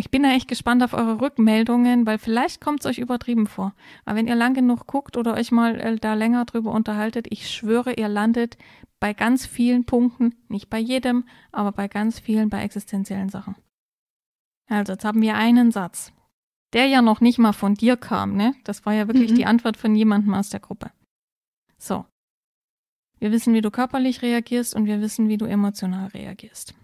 Ich bin da echt gespannt auf eure Rückmeldungen, weil vielleicht kommt es euch übertrieben vor. Aber wenn ihr lang genug guckt oder euch mal äh, da länger drüber unterhaltet, ich schwöre, ihr landet bei ganz vielen Punkten, nicht bei jedem, aber bei ganz vielen bei existenziellen Sachen. Also, jetzt haben wir einen Satz, der ja noch nicht mal von dir kam, ne? Das war ja wirklich mhm. die Antwort von jemandem aus der Gruppe. So. Wir wissen, wie du körperlich reagierst und wir wissen, wie du emotional reagierst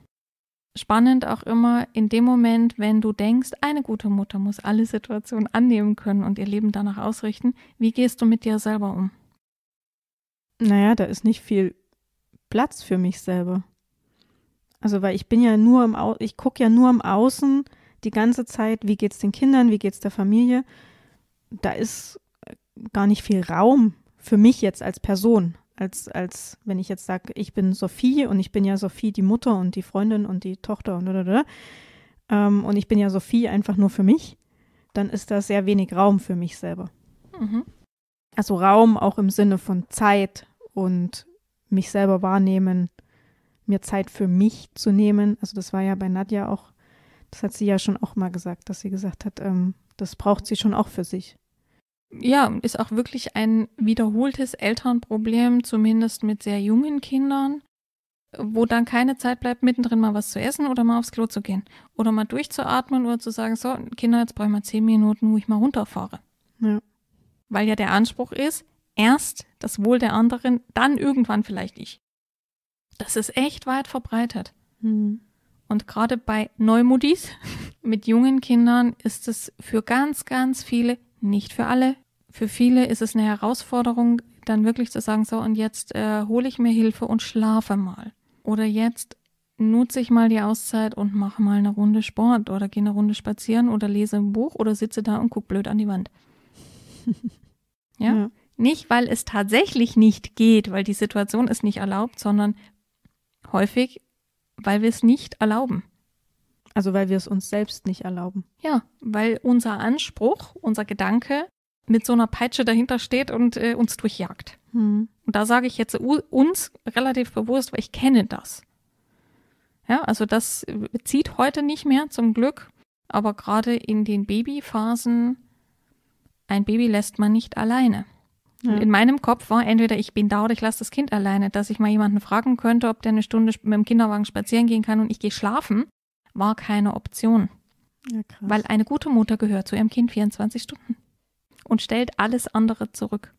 spannend auch immer in dem Moment, wenn du denkst, eine gute Mutter muss alle Situationen annehmen können und ihr Leben danach ausrichten, wie gehst du mit dir selber um? Naja, da ist nicht viel Platz für mich selber. Also, weil ich bin ja nur im Au ich gucke ja nur im Außen die ganze Zeit, wie geht es den Kindern, wie geht es der Familie. Da ist gar nicht viel Raum für mich jetzt als Person als, als wenn ich jetzt sage, ich bin Sophie und ich bin ja Sophie die Mutter und die Freundin und die Tochter und oder ähm, und ich bin ja Sophie einfach nur für mich, dann ist da sehr wenig Raum für mich selber. Mhm. Also Raum auch im Sinne von Zeit und mich selber wahrnehmen, mir Zeit für mich zu nehmen. Also das war ja bei Nadja auch, das hat sie ja schon auch mal gesagt, dass sie gesagt hat, ähm, das braucht sie schon auch für sich ja, ist auch wirklich ein wiederholtes Elternproblem, zumindest mit sehr jungen Kindern, wo dann keine Zeit bleibt, mittendrin mal was zu essen oder mal aufs Klo zu gehen oder mal durchzuatmen oder zu sagen, so, Kinder, jetzt brauche ich mal zehn Minuten, wo ich mal runterfahre. Ja. Weil ja der Anspruch ist, erst das Wohl der anderen, dann irgendwann vielleicht ich. Das ist echt weit verbreitet. Mhm. Und gerade bei Neumodis mit jungen Kindern ist es für ganz, ganz viele, nicht für alle, für viele ist es eine Herausforderung, dann wirklich zu sagen, so und jetzt äh, hole ich mir Hilfe und schlafe mal. Oder jetzt nutze ich mal die Auszeit und mache mal eine Runde Sport oder gehe eine Runde spazieren oder lese ein Buch oder sitze da und gucke blöd an die Wand. ja? ja? Nicht, weil es tatsächlich nicht geht, weil die Situation es nicht erlaubt, sondern häufig, weil wir es nicht erlauben. Also weil wir es uns selbst nicht erlauben. Ja, weil unser Anspruch, unser Gedanke mit so einer Peitsche dahinter steht und äh, uns durchjagt. Mhm. Und da sage ich jetzt uns relativ bewusst, weil ich kenne das. Ja, also das äh, zieht heute nicht mehr zum Glück, aber gerade in den Babyphasen, ein Baby lässt man nicht alleine. Ja. In meinem Kopf war entweder ich bin da oder ich lasse das Kind alleine, dass ich mal jemanden fragen könnte, ob der eine Stunde mit dem Kinderwagen spazieren gehen kann und ich gehe schlafen, war keine Option. Ja, weil eine gute Mutter gehört zu ihrem Kind 24 Stunden und stellt alles andere zurück.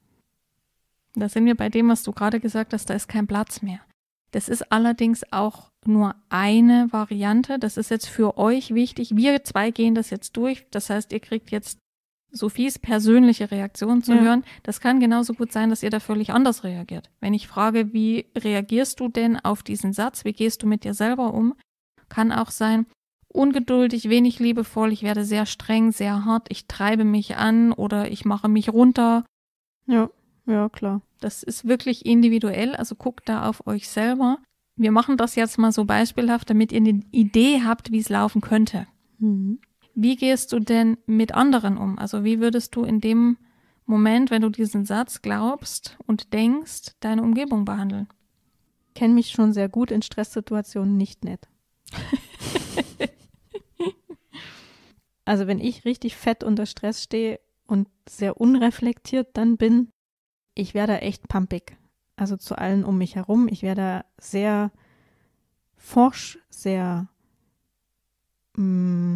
Da sind wir bei dem, was du gerade gesagt hast, da ist kein Platz mehr. Das ist allerdings auch nur eine Variante. Das ist jetzt für euch wichtig. Wir zwei gehen das jetzt durch. Das heißt, ihr kriegt jetzt Sophies persönliche Reaktion zu ja. hören. Das kann genauso gut sein, dass ihr da völlig anders reagiert. Wenn ich frage, wie reagierst du denn auf diesen Satz? Wie gehst du mit dir selber um? Kann auch sein, ungeduldig, wenig liebevoll, ich werde sehr streng, sehr hart, ich treibe mich an oder ich mache mich runter. Ja, ja, klar. Das ist wirklich individuell, also guckt da auf euch selber. Wir machen das jetzt mal so beispielhaft, damit ihr eine Idee habt, wie es laufen könnte. Mhm. Wie gehst du denn mit anderen um? Also wie würdest du in dem Moment, wenn du diesen Satz glaubst und denkst, deine Umgebung behandeln? Ich Kenne mich schon sehr gut in Stresssituationen nicht nett. also wenn ich richtig fett unter Stress stehe und sehr unreflektiert dann bin, ich werde echt pumpig. Also zu allen um mich herum. Ich werde sehr forsch, sehr mh,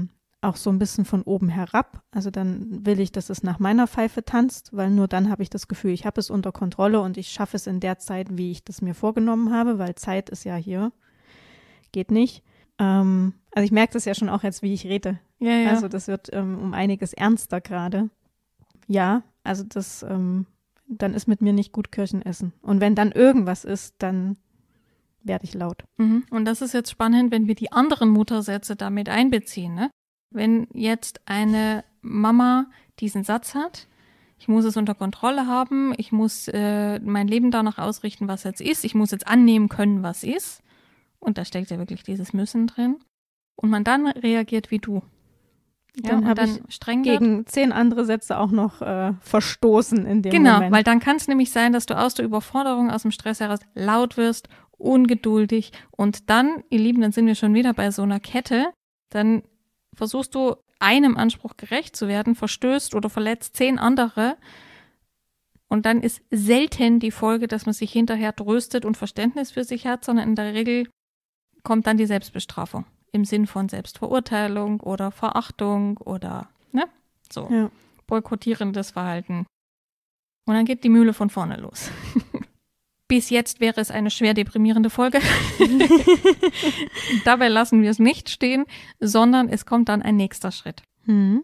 mm, auch so ein bisschen von oben herab. Also dann will ich, dass es nach meiner Pfeife tanzt, weil nur dann habe ich das Gefühl, ich habe es unter Kontrolle und ich schaffe es in der Zeit, wie ich das mir vorgenommen habe, weil Zeit ist ja hier, geht nicht. Ähm, also ich merke das ja schon auch jetzt, wie ich rede. Ja, ja. Also das wird ähm, um einiges ernster gerade. Ja, also das, ähm, dann ist mit mir nicht gut Kirchenessen. Und wenn dann irgendwas ist, dann werde ich laut. Mhm. Und das ist jetzt spannend, wenn wir die anderen Muttersätze damit einbeziehen. Ne? Wenn jetzt eine Mama diesen Satz hat, ich muss es unter Kontrolle haben, ich muss äh, mein Leben danach ausrichten, was jetzt ist, ich muss jetzt annehmen können, was ist und da steckt ja wirklich dieses Müssen drin, und man dann reagiert wie du. Ja, dann habe ich streng gegen zehn andere Sätze auch noch äh, verstoßen in dem genau, Moment. Genau, weil dann kann es nämlich sein, dass du aus der Überforderung, aus dem Stress heraus laut wirst, ungeduldig und dann, ihr Lieben, dann sind wir schon wieder bei so einer Kette, dann versuchst du einem Anspruch gerecht zu werden, verstößt oder verletzt zehn andere und dann ist selten die Folge, dass man sich hinterher tröstet und Verständnis für sich hat, sondern in der Regel kommt dann die Selbstbestrafung im Sinn von Selbstverurteilung oder Verachtung oder ne? So. Ja. Boykottierendes Verhalten. Und dann geht die Mühle von vorne los. Bis jetzt wäre es eine schwer deprimierende Folge. Dabei lassen wir es nicht stehen, sondern es kommt dann ein nächster Schritt. Hm.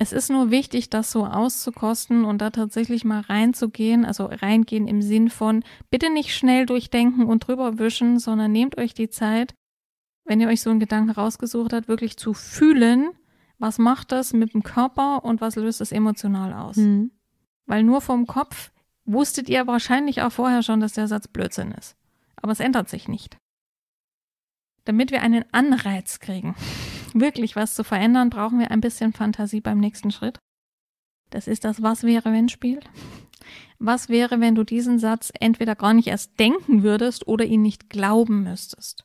Es ist nur wichtig, das so auszukosten und da tatsächlich mal reinzugehen, also reingehen im Sinn von, bitte nicht schnell durchdenken und drüber wischen, sondern nehmt euch die Zeit, wenn ihr euch so einen Gedanken rausgesucht habt, wirklich zu fühlen, was macht das mit dem Körper und was löst es emotional aus. Mhm. Weil nur vom Kopf wusstet ihr wahrscheinlich auch vorher schon, dass der Satz Blödsinn ist. Aber es ändert sich nicht. Damit wir einen Anreiz kriegen, wirklich was zu verändern, brauchen wir ein bisschen Fantasie beim nächsten Schritt. Das ist das Was wäre wenn Spiel. Was wäre, wenn du diesen Satz entweder gar nicht erst denken würdest oder ihn nicht glauben müsstest?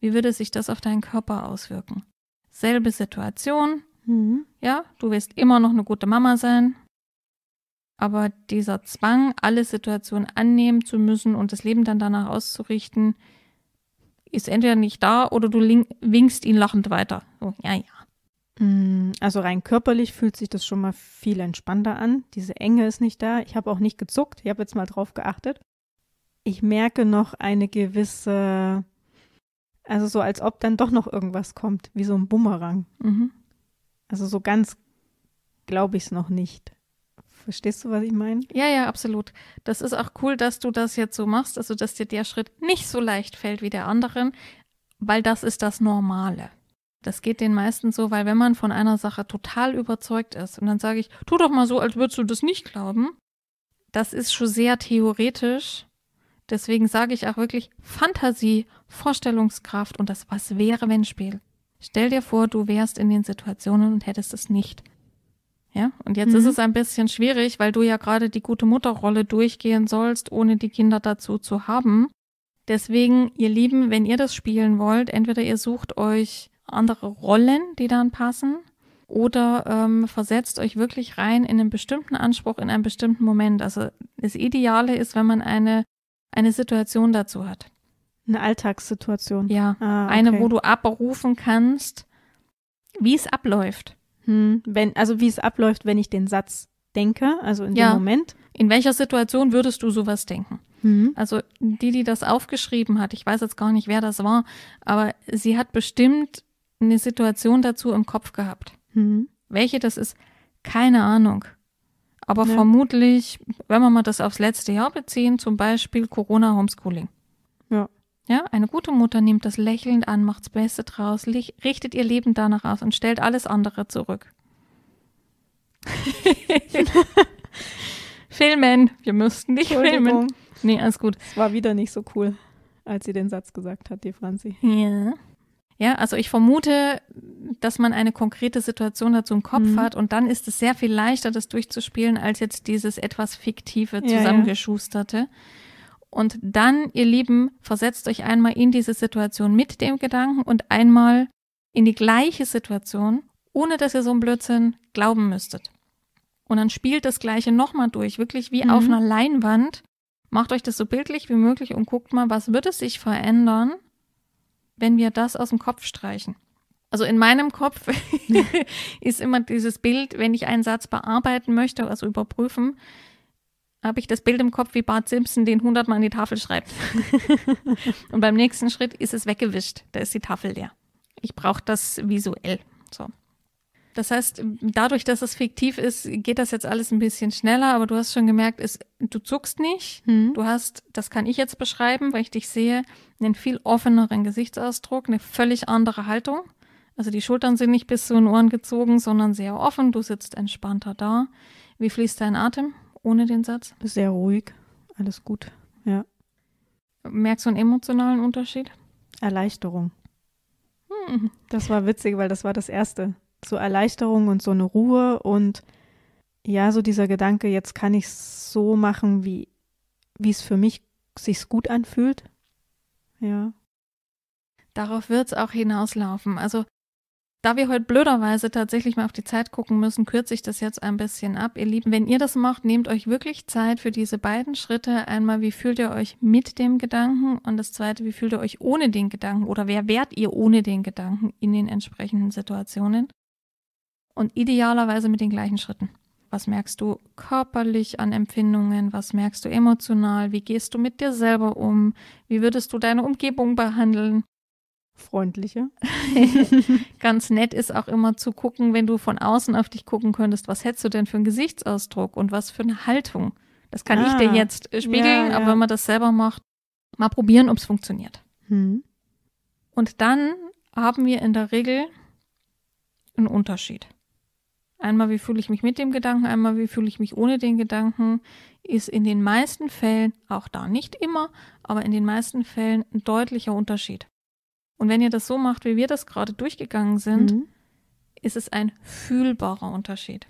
Wie würde sich das auf deinen Körper auswirken? Selbe Situation. Mhm. Ja, du wirst immer noch eine gute Mama sein. Aber dieser Zwang, alle Situationen annehmen zu müssen und das Leben dann danach auszurichten, ist entweder nicht da oder du winkst ihn lachend weiter. So, ja, ja. Mm, also rein körperlich fühlt sich das schon mal viel entspannter an. Diese Enge ist nicht da. Ich habe auch nicht gezuckt. Ich habe jetzt mal drauf geachtet. Ich merke noch eine gewisse, also so als ob dann doch noch irgendwas kommt, wie so ein Bumerang. Mhm. Also so ganz glaube ich es noch nicht. Verstehst du, was ich meine? Ja, ja, absolut. Das ist auch cool, dass du das jetzt so machst, also dass dir der Schritt nicht so leicht fällt wie der anderen, weil das ist das Normale. Das geht den meisten so, weil wenn man von einer Sache total überzeugt ist und dann sage ich, tu doch mal so, als würdest du das nicht glauben, das ist schon sehr theoretisch. Deswegen sage ich auch wirklich Fantasie, Vorstellungskraft und das Was wäre wenn Spiel. Stell dir vor, du wärst in den Situationen und hättest es nicht. Ja, und jetzt mhm. ist es ein bisschen schwierig, weil du ja gerade die gute Mutterrolle durchgehen sollst, ohne die Kinder dazu zu haben. Deswegen, ihr Lieben, wenn ihr das spielen wollt, entweder ihr sucht euch andere Rollen, die dann passen, oder ähm, versetzt euch wirklich rein in einen bestimmten Anspruch, in einen bestimmten Moment. Also das Ideale ist, wenn man eine, eine Situation dazu hat. Eine Alltagssituation. Ja, ah, okay. eine, wo du abrufen kannst, wie es abläuft. Hm, wenn, also wie es abläuft, wenn ich den Satz denke, also in ja. dem Moment. In welcher Situation würdest du sowas denken? Mhm. Also die, die das aufgeschrieben hat, ich weiß jetzt gar nicht, wer das war, aber sie hat bestimmt eine Situation dazu im Kopf gehabt. Mhm. Welche das ist, keine Ahnung. Aber ja. vermutlich, wenn wir mal das aufs letzte Jahr beziehen, zum Beispiel Corona-Homeschooling. Ja, eine gute Mutter nimmt das lächelnd an, macht's Beste draus, richtet ihr Leben danach aus und stellt alles andere zurück. filmen. Wir müssten nicht filmen. Nee, alles gut. Es war wieder nicht so cool, als sie den Satz gesagt hat, die Franzi. Ja. Ja, also ich vermute, dass man eine konkrete Situation dazu im Kopf mhm. hat und dann ist es sehr viel leichter, das durchzuspielen, als jetzt dieses etwas fiktive, zusammengeschusterte. Ja, ja. Und dann, ihr Lieben, versetzt euch einmal in diese Situation mit dem Gedanken und einmal in die gleiche Situation, ohne dass ihr so einen Blödsinn glauben müsstet. Und dann spielt das Gleiche nochmal durch, wirklich wie mhm. auf einer Leinwand. Macht euch das so bildlich wie möglich und guckt mal, was würde sich verändern, wenn wir das aus dem Kopf streichen. Also in meinem Kopf ist immer dieses Bild, wenn ich einen Satz bearbeiten möchte, also überprüfen, habe ich das Bild im Kopf, wie Bart Simpson den hundertmal an die Tafel schreibt. und beim nächsten Schritt ist es weggewischt. Da ist die Tafel leer. Ich brauche das visuell. So. Das heißt, dadurch, dass es fiktiv ist, geht das jetzt alles ein bisschen schneller, aber du hast schon gemerkt, es, du zuckst nicht. Hm. Du hast, das kann ich jetzt beschreiben, weil ich dich sehe, einen viel offeneren Gesichtsausdruck, eine völlig andere Haltung. Also die Schultern sind nicht bis zu den Ohren gezogen, sondern sehr offen. Du sitzt entspannter da. Wie fließt dein Atem? ohne den Satz? Sehr ruhig, alles gut, ja. Merkst du einen emotionalen Unterschied? Erleichterung. Hm. Das war witzig, weil das war das Erste. So Erleichterung und so eine Ruhe und ja, so dieser Gedanke, jetzt kann ich es so machen, wie es für mich sich gut anfühlt. Ja. Darauf wird es auch hinauslaufen. Also da wir heute blöderweise tatsächlich mal auf die Zeit gucken müssen, kürze ich das jetzt ein bisschen ab. Ihr Lieben, wenn ihr das macht, nehmt euch wirklich Zeit für diese beiden Schritte. Einmal, wie fühlt ihr euch mit dem Gedanken? Und das zweite, wie fühlt ihr euch ohne den Gedanken? Oder wer wärt ihr ohne den Gedanken in den entsprechenden Situationen? Und idealerweise mit den gleichen Schritten. Was merkst du körperlich an Empfindungen? Was merkst du emotional? Wie gehst du mit dir selber um? Wie würdest du deine Umgebung behandeln? freundliche. Ganz nett ist auch immer zu gucken, wenn du von außen auf dich gucken könntest, was hättest du denn für einen Gesichtsausdruck und was für eine Haltung. Das kann ah, ich dir ah, jetzt äh, spiegeln, ja, ja. aber wenn man das selber macht, mal probieren, ob es funktioniert. Hm. Und dann haben wir in der Regel einen Unterschied. Einmal, wie fühle ich mich mit dem Gedanken, einmal, wie fühle ich mich ohne den Gedanken, ist in den meisten Fällen, auch da nicht immer, aber in den meisten Fällen ein deutlicher Unterschied. Und wenn ihr das so macht, wie wir das gerade durchgegangen sind, mhm. ist es ein fühlbarer Unterschied.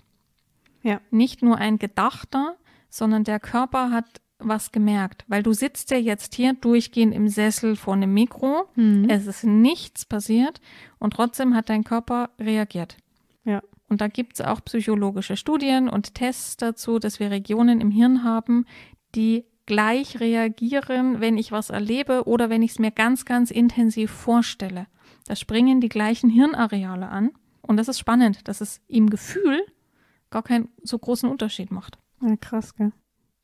Ja. Nicht nur ein gedachter, sondern der Körper hat was gemerkt, weil du sitzt ja jetzt hier durchgehend im Sessel vor einem Mikro, mhm. es ist nichts passiert und trotzdem hat dein Körper reagiert. Ja. Und da gibt es auch psychologische Studien und Tests dazu, dass wir Regionen im Hirn haben, die gleich reagieren, wenn ich was erlebe oder wenn ich es mir ganz, ganz intensiv vorstelle. Da springen die gleichen Hirnareale an. Und das ist spannend, dass es im Gefühl gar keinen so großen Unterschied macht. Ja, krass, gell?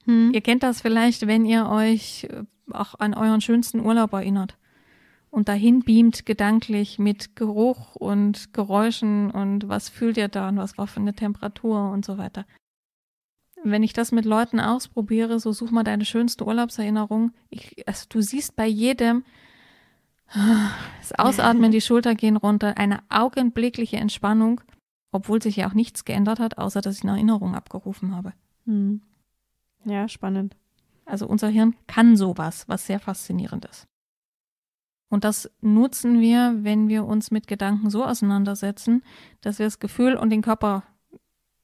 Hm. Ihr kennt das vielleicht, wenn ihr euch äh, auch an euren schönsten Urlaub erinnert und dahin beamt gedanklich mit Geruch und Geräuschen und was fühlt ihr da und was war für eine Temperatur und so weiter wenn ich das mit Leuten ausprobiere, so such mal deine schönste Urlaubserinnerung. Ich, also du siehst bei jedem das Ausatmen, die Schulter gehen runter, eine augenblickliche Entspannung, obwohl sich ja auch nichts geändert hat, außer dass ich eine Erinnerung abgerufen habe. Hm. Ja, spannend. Also unser Hirn kann sowas, was sehr faszinierend ist. Und das nutzen wir, wenn wir uns mit Gedanken so auseinandersetzen, dass wir das Gefühl und den Körper,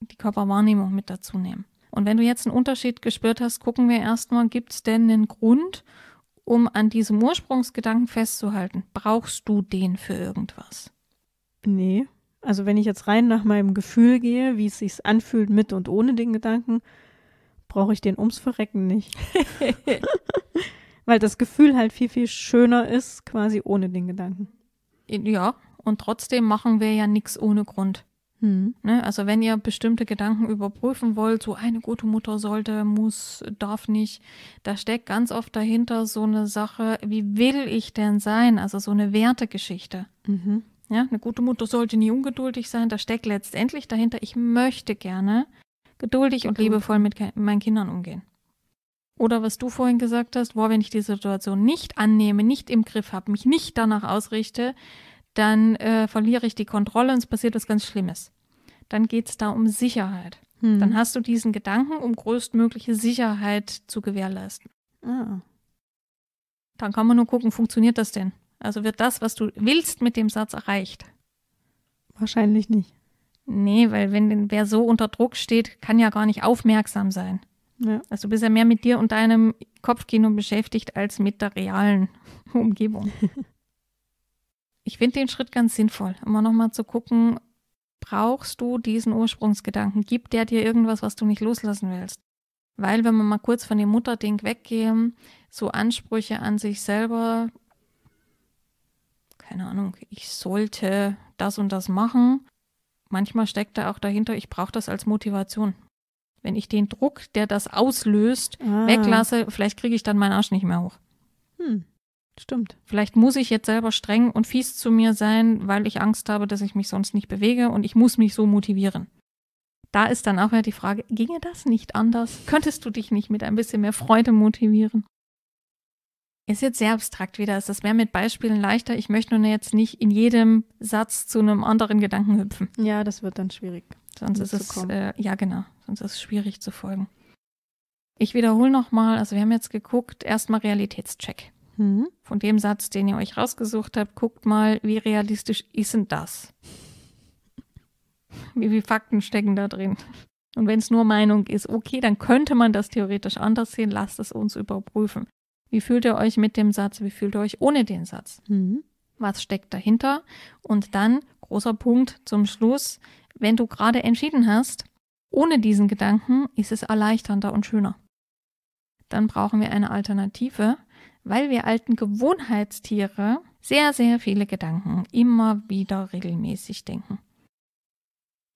die Körperwahrnehmung mit dazu nehmen. Und wenn du jetzt einen Unterschied gespürt hast, gucken wir erstmal, gibt es denn einen Grund, um an diesem Ursprungsgedanken festzuhalten? Brauchst du den für irgendwas? Nee. Also wenn ich jetzt rein nach meinem Gefühl gehe, wie es sich anfühlt mit und ohne den Gedanken, brauche ich den ums Verrecken nicht. Weil das Gefühl halt viel, viel schöner ist, quasi ohne den Gedanken. Ja, und trotzdem machen wir ja nichts ohne Grund. Hm. Ne? Also wenn ihr bestimmte Gedanken überprüfen wollt, so eine gute Mutter sollte, muss, darf nicht, da steckt ganz oft dahinter so eine Sache, wie will ich denn sein? Also so eine Wertegeschichte. Mhm. Ja, eine gute Mutter sollte nie ungeduldig sein, da steckt letztendlich dahinter, ich möchte gerne geduldig und liebevoll mit meinen Kindern umgehen. Oder was du vorhin gesagt hast, boah, wenn ich die Situation nicht annehme, nicht im Griff habe, mich nicht danach ausrichte, dann äh, verliere ich die Kontrolle und es passiert was ganz Schlimmes. Dann geht es da um Sicherheit. Hm. Dann hast du diesen Gedanken, um größtmögliche Sicherheit zu gewährleisten. Ah. Dann kann man nur gucken, funktioniert das denn? Also wird das, was du willst, mit dem Satz erreicht? Wahrscheinlich nicht. Nee, weil wenn wer so unter Druck steht, kann ja gar nicht aufmerksam sein. Ja. Also du bist ja mehr mit dir und deinem Kopfkino beschäftigt als mit der realen Umgebung. Ich finde den Schritt ganz sinnvoll, immer nochmal zu gucken, brauchst du diesen Ursprungsgedanken? Gibt der dir irgendwas, was du nicht loslassen willst? Weil, wenn wir mal kurz von dem Mutterding weggehen, so Ansprüche an sich selber, keine Ahnung, ich sollte das und das machen, manchmal steckt da auch dahinter, ich brauche das als Motivation. Wenn ich den Druck, der das auslöst, ah. weglasse, vielleicht kriege ich dann meinen Arsch nicht mehr hoch. Hm. Stimmt. Vielleicht muss ich jetzt selber streng und fies zu mir sein, weil ich Angst habe, dass ich mich sonst nicht bewege und ich muss mich so motivieren. Da ist dann auch ja die Frage, ginge das nicht anders? Könntest du dich nicht mit ein bisschen mehr Freude motivieren? Ist jetzt sehr abstrakt wieder, ist das wäre mit Beispielen leichter. Ich möchte nun jetzt nicht in jedem Satz zu einem anderen Gedanken hüpfen. Ja, das wird dann schwierig. Sonst ist es, äh, ja genau, sonst ist es schwierig zu folgen. Ich wiederhole nochmal, also wir haben jetzt geguckt, erstmal Realitätscheck. Hm. Von dem Satz, den ihr euch rausgesucht habt, guckt mal, wie realistisch ist denn das? Wie viele Fakten stecken da drin? Und wenn es nur Meinung ist, okay, dann könnte man das theoretisch anders sehen. Lasst es uns überprüfen. Wie fühlt ihr euch mit dem Satz? Wie fühlt ihr euch ohne den Satz? Hm. Was steckt dahinter? Und dann, großer Punkt zum Schluss, wenn du gerade entschieden hast, ohne diesen Gedanken ist es erleichternder und schöner. Dann brauchen wir eine Alternative, weil wir alten Gewohnheitstiere sehr, sehr viele Gedanken immer wieder regelmäßig denken.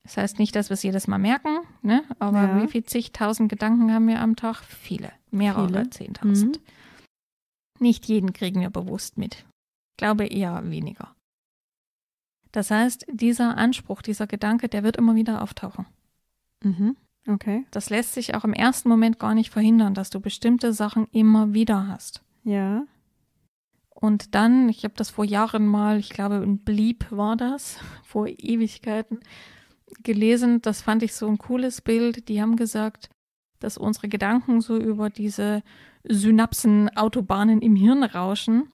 Das heißt nicht, dass wir es jedes Mal merken, ne? aber ja. wie viel zigtausend Gedanken haben wir am Tag? Viele, mehrere zehntausend. Mhm. Nicht jeden kriegen wir bewusst mit. Ich glaube eher weniger. Das heißt, dieser Anspruch, dieser Gedanke, der wird immer wieder auftauchen. Mhm. Okay. Das lässt sich auch im ersten Moment gar nicht verhindern, dass du bestimmte Sachen immer wieder hast. Ja. Und dann, ich habe das vor Jahren mal, ich glaube in Blieb war das, vor Ewigkeiten, gelesen. Das fand ich so ein cooles Bild. Die haben gesagt, dass unsere Gedanken so über diese Synapsen-Autobahnen im Hirn rauschen.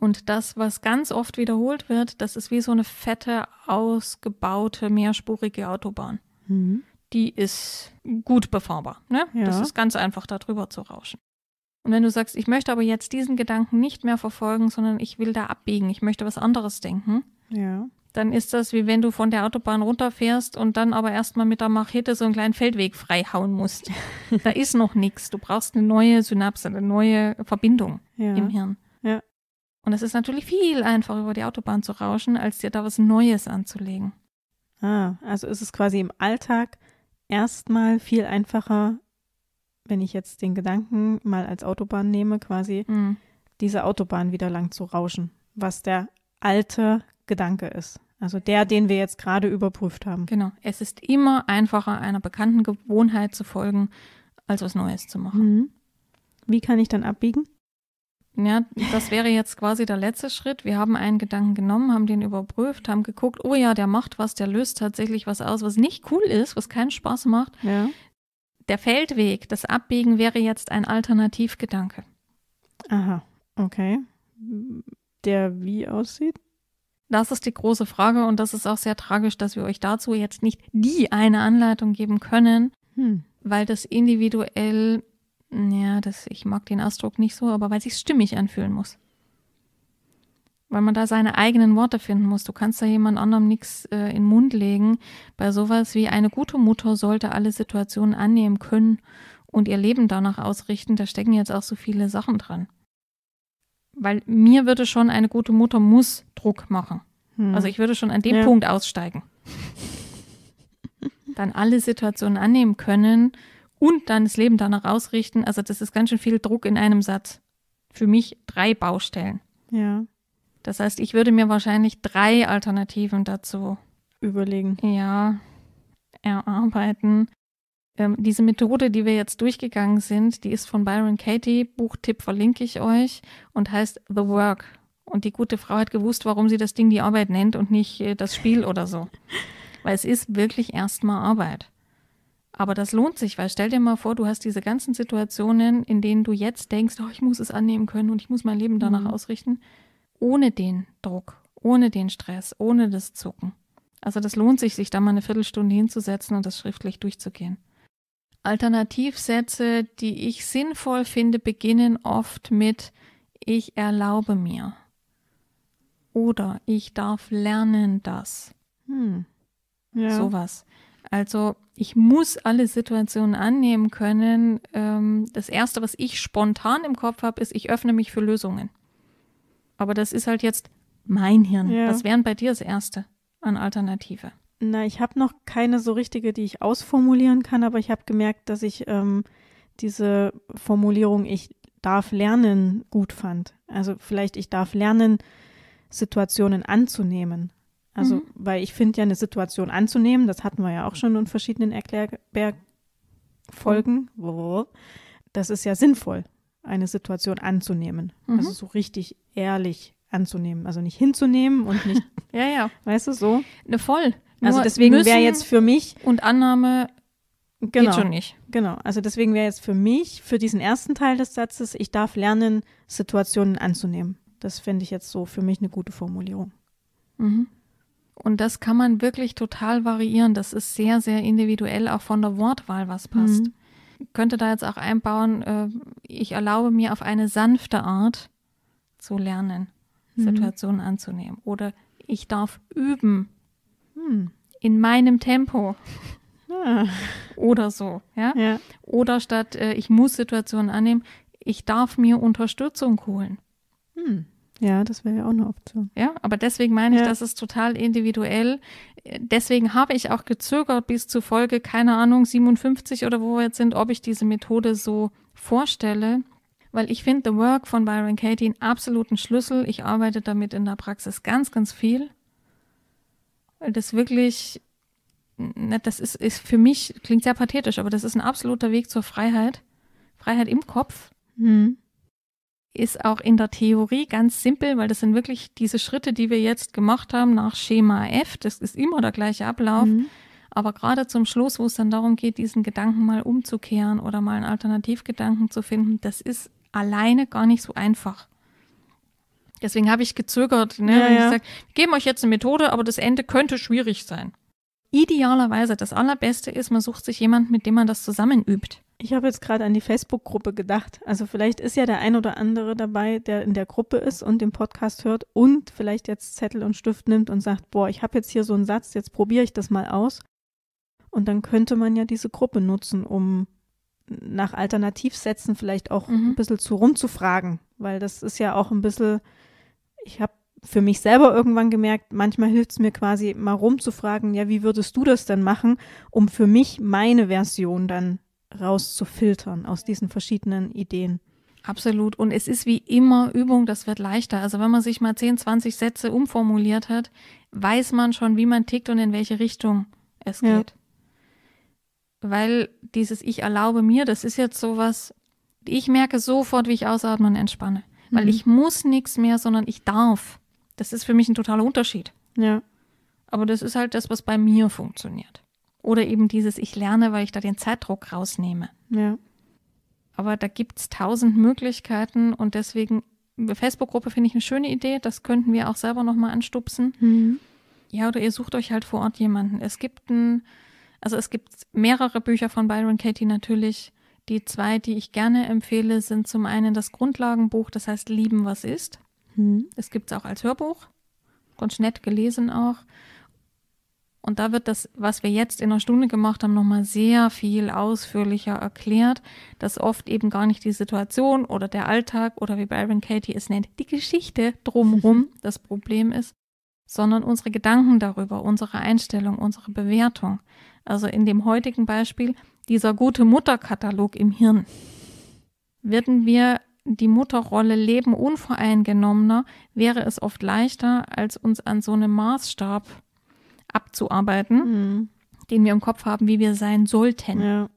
Und das, was ganz oft wiederholt wird, das ist wie so eine fette, ausgebaute, mehrspurige Autobahn. Mhm. Die ist gut befahrbar. Ne? Ja. Das ist ganz einfach, darüber zu rauschen. Und wenn du sagst, ich möchte aber jetzt diesen Gedanken nicht mehr verfolgen, sondern ich will da abbiegen, ich möchte was anderes denken, ja. dann ist das wie wenn du von der Autobahn runterfährst und dann aber erstmal mit der Machete so einen kleinen Feldweg freihauen musst. da ist noch nichts. Du brauchst eine neue Synapse, eine neue Verbindung ja. im Hirn. Ja. Und es ist natürlich viel einfacher, über die Autobahn zu rauschen, als dir da was Neues anzulegen. Ah, also ist es quasi im Alltag erstmal viel einfacher, wenn ich jetzt den Gedanken mal als Autobahn nehme, quasi mhm. diese Autobahn wieder lang zu rauschen, was der alte Gedanke ist. Also der, den wir jetzt gerade überprüft haben. Genau. Es ist immer einfacher, einer bekannten Gewohnheit zu folgen, als was Neues zu machen. Mhm. Wie kann ich dann abbiegen? Ja, das wäre jetzt quasi der letzte Schritt. Wir haben einen Gedanken genommen, haben den überprüft, haben geguckt, oh ja, der macht was, der löst tatsächlich was aus, was nicht cool ist, was keinen Spaß macht. Ja. Der Feldweg, das Abbiegen wäre jetzt ein Alternativgedanke. Aha, okay. Der wie aussieht? Das ist die große Frage und das ist auch sehr tragisch, dass wir euch dazu jetzt nicht die eine Anleitung geben können, hm. weil das individuell, ja, das, ich mag den Ausdruck nicht so, aber weil es sich stimmig anfühlen muss weil man da seine eigenen Worte finden muss. Du kannst da jemand anderem nichts äh, in den Mund legen. Bei sowas wie eine gute Mutter sollte alle Situationen annehmen können und ihr Leben danach ausrichten. Da stecken jetzt auch so viele Sachen dran. Weil mir würde schon eine gute Mutter muss Druck machen. Hm. Also ich würde schon an dem ja. Punkt aussteigen. dann alle Situationen annehmen können und dann das Leben danach ausrichten. Also das ist ganz schön viel Druck in einem Satz. Für mich drei Baustellen. Ja. Das heißt, ich würde mir wahrscheinlich drei Alternativen dazu überlegen. Ja, erarbeiten. Ähm, diese Methode, die wir jetzt durchgegangen sind, die ist von Byron Katie, Buchtipp verlinke ich euch und heißt The Work. Und die gute Frau hat gewusst, warum sie das Ding die Arbeit nennt und nicht äh, das Spiel oder so. Weil es ist wirklich erstmal Arbeit. Aber das lohnt sich, weil stell dir mal vor, du hast diese ganzen Situationen, in denen du jetzt denkst, oh, ich muss es annehmen können und ich muss mein Leben danach mhm. ausrichten ohne den Druck, ohne den Stress, ohne das Zucken. Also das lohnt sich, sich da mal eine Viertelstunde hinzusetzen und das schriftlich durchzugehen. Alternativsätze, die ich sinnvoll finde, beginnen oft mit Ich erlaube mir oder Ich darf lernen das. Hm. Ja. Sowas. Also ich muss alle Situationen annehmen können. Ähm, das Erste, was ich spontan im Kopf habe, ist, ich öffne mich für Lösungen. Aber das ist halt jetzt mein Hirn. Ja. Was wären bei dir das Erste an Alternative? Na, ich habe noch keine so richtige, die ich ausformulieren kann, aber ich habe gemerkt, dass ich ähm, diese Formulierung, ich darf lernen, gut fand. Also vielleicht, ich darf lernen, Situationen anzunehmen. Also, mhm. weil ich finde ja, eine Situation anzunehmen, das hatten wir ja auch schon in verschiedenen erklärberg mhm. das ist ja sinnvoll eine Situation anzunehmen. Mhm. Also so richtig ehrlich anzunehmen. Also nicht hinzunehmen und nicht. ja, ja. Weißt du, so? Ne, voll. Also deswegen wäre jetzt für mich. Und Annahme genau, geht schon nicht. Genau. Also deswegen wäre jetzt für mich, für diesen ersten Teil des Satzes, ich darf lernen, Situationen anzunehmen. Das finde ich jetzt so für mich eine gute Formulierung. Mhm. Und das kann man wirklich total variieren. Das ist sehr, sehr individuell, auch von der Wortwahl, was passt. Mhm könnte da jetzt auch einbauen, äh, ich erlaube mir auf eine sanfte Art zu lernen, mhm. Situationen anzunehmen. Oder ich darf üben mhm. in meinem Tempo. Ah. Oder so, ja? ja. Oder statt äh, ich muss Situationen annehmen, ich darf mir Unterstützung holen. Mhm. Ja, das wäre ja auch eine Option. Ja, aber deswegen meine ja. ich, das ist total individuell. Deswegen habe ich auch gezögert bis zur Folge, keine Ahnung, 57 oder wo wir jetzt sind, ob ich diese Methode so vorstelle, weil ich finde The Work von Byron Katie einen absoluten Schlüssel. Ich arbeite damit in der Praxis ganz, ganz viel. Weil Das wirklich, ne, das ist, ist für mich, klingt sehr pathetisch, aber das ist ein absoluter Weg zur Freiheit. Freiheit im Kopf. Hm ist auch in der Theorie ganz simpel, weil das sind wirklich diese Schritte, die wir jetzt gemacht haben nach Schema F. Das ist immer der gleiche Ablauf. Mhm. Aber gerade zum Schluss, wo es dann darum geht, diesen Gedanken mal umzukehren oder mal einen Alternativgedanken zu finden, das ist alleine gar nicht so einfach. Deswegen habe ich gezögert. Ne? Ja, ja. Ich sag, geben euch jetzt eine Methode, aber das Ende könnte schwierig sein. Idealerweise das Allerbeste ist, man sucht sich jemanden, mit dem man das zusammen übt. Ich habe jetzt gerade an die Facebook-Gruppe gedacht. Also vielleicht ist ja der ein oder andere dabei, der in der Gruppe ist und den Podcast hört und vielleicht jetzt Zettel und Stift nimmt und sagt, boah, ich habe jetzt hier so einen Satz, jetzt probiere ich das mal aus. Und dann könnte man ja diese Gruppe nutzen, um nach Alternativsätzen vielleicht auch mhm. ein bisschen zu rumzufragen, weil das ist ja auch ein bisschen, ich habe für mich selber irgendwann gemerkt, manchmal hilft es mir quasi mal rumzufragen, ja, wie würdest du das denn machen, um für mich meine Version dann rauszufiltern aus diesen verschiedenen Ideen. Absolut. Und es ist wie immer Übung, das wird leichter. Also wenn man sich mal 10, 20 Sätze umformuliert hat, weiß man schon, wie man tickt und in welche Richtung es ja. geht. Weil dieses Ich erlaube mir, das ist jetzt sowas, ich merke sofort, wie ich ausatme und entspanne. Mhm. Weil ich muss nichts mehr, sondern ich darf. Das ist für mich ein totaler Unterschied. Ja. Aber das ist halt das, was bei mir funktioniert. Oder eben dieses, ich lerne, weil ich da den Zeitdruck rausnehme. Ja. Aber da gibt es tausend Möglichkeiten und deswegen, Facebook-Gruppe finde ich eine schöne Idee. Das könnten wir auch selber nochmal anstupsen. Mhm. Ja, oder ihr sucht euch halt vor Ort jemanden. Es gibt ein, also es gibt mehrere Bücher von Byron Katie natürlich. Die zwei, die ich gerne empfehle, sind zum einen das Grundlagenbuch, das heißt Lieben, was ist. Mhm. Es mhm. gibt es auch als Hörbuch. Ganz nett gelesen auch. Und da wird das, was wir jetzt in einer Stunde gemacht haben, nochmal sehr viel ausführlicher erklärt, dass oft eben gar nicht die Situation oder der Alltag oder wie Byron Katie es nennt, die Geschichte drumrum das Problem ist, sondern unsere Gedanken darüber, unsere Einstellung, unsere Bewertung. Also in dem heutigen Beispiel dieser gute Mutterkatalog im Hirn. Würden wir die Mutterrolle leben unvoreingenommener, wäre es oft leichter, als uns an so einem Maßstab abzuarbeiten, mhm. den wir im Kopf haben, wie wir sein sollten. Ja.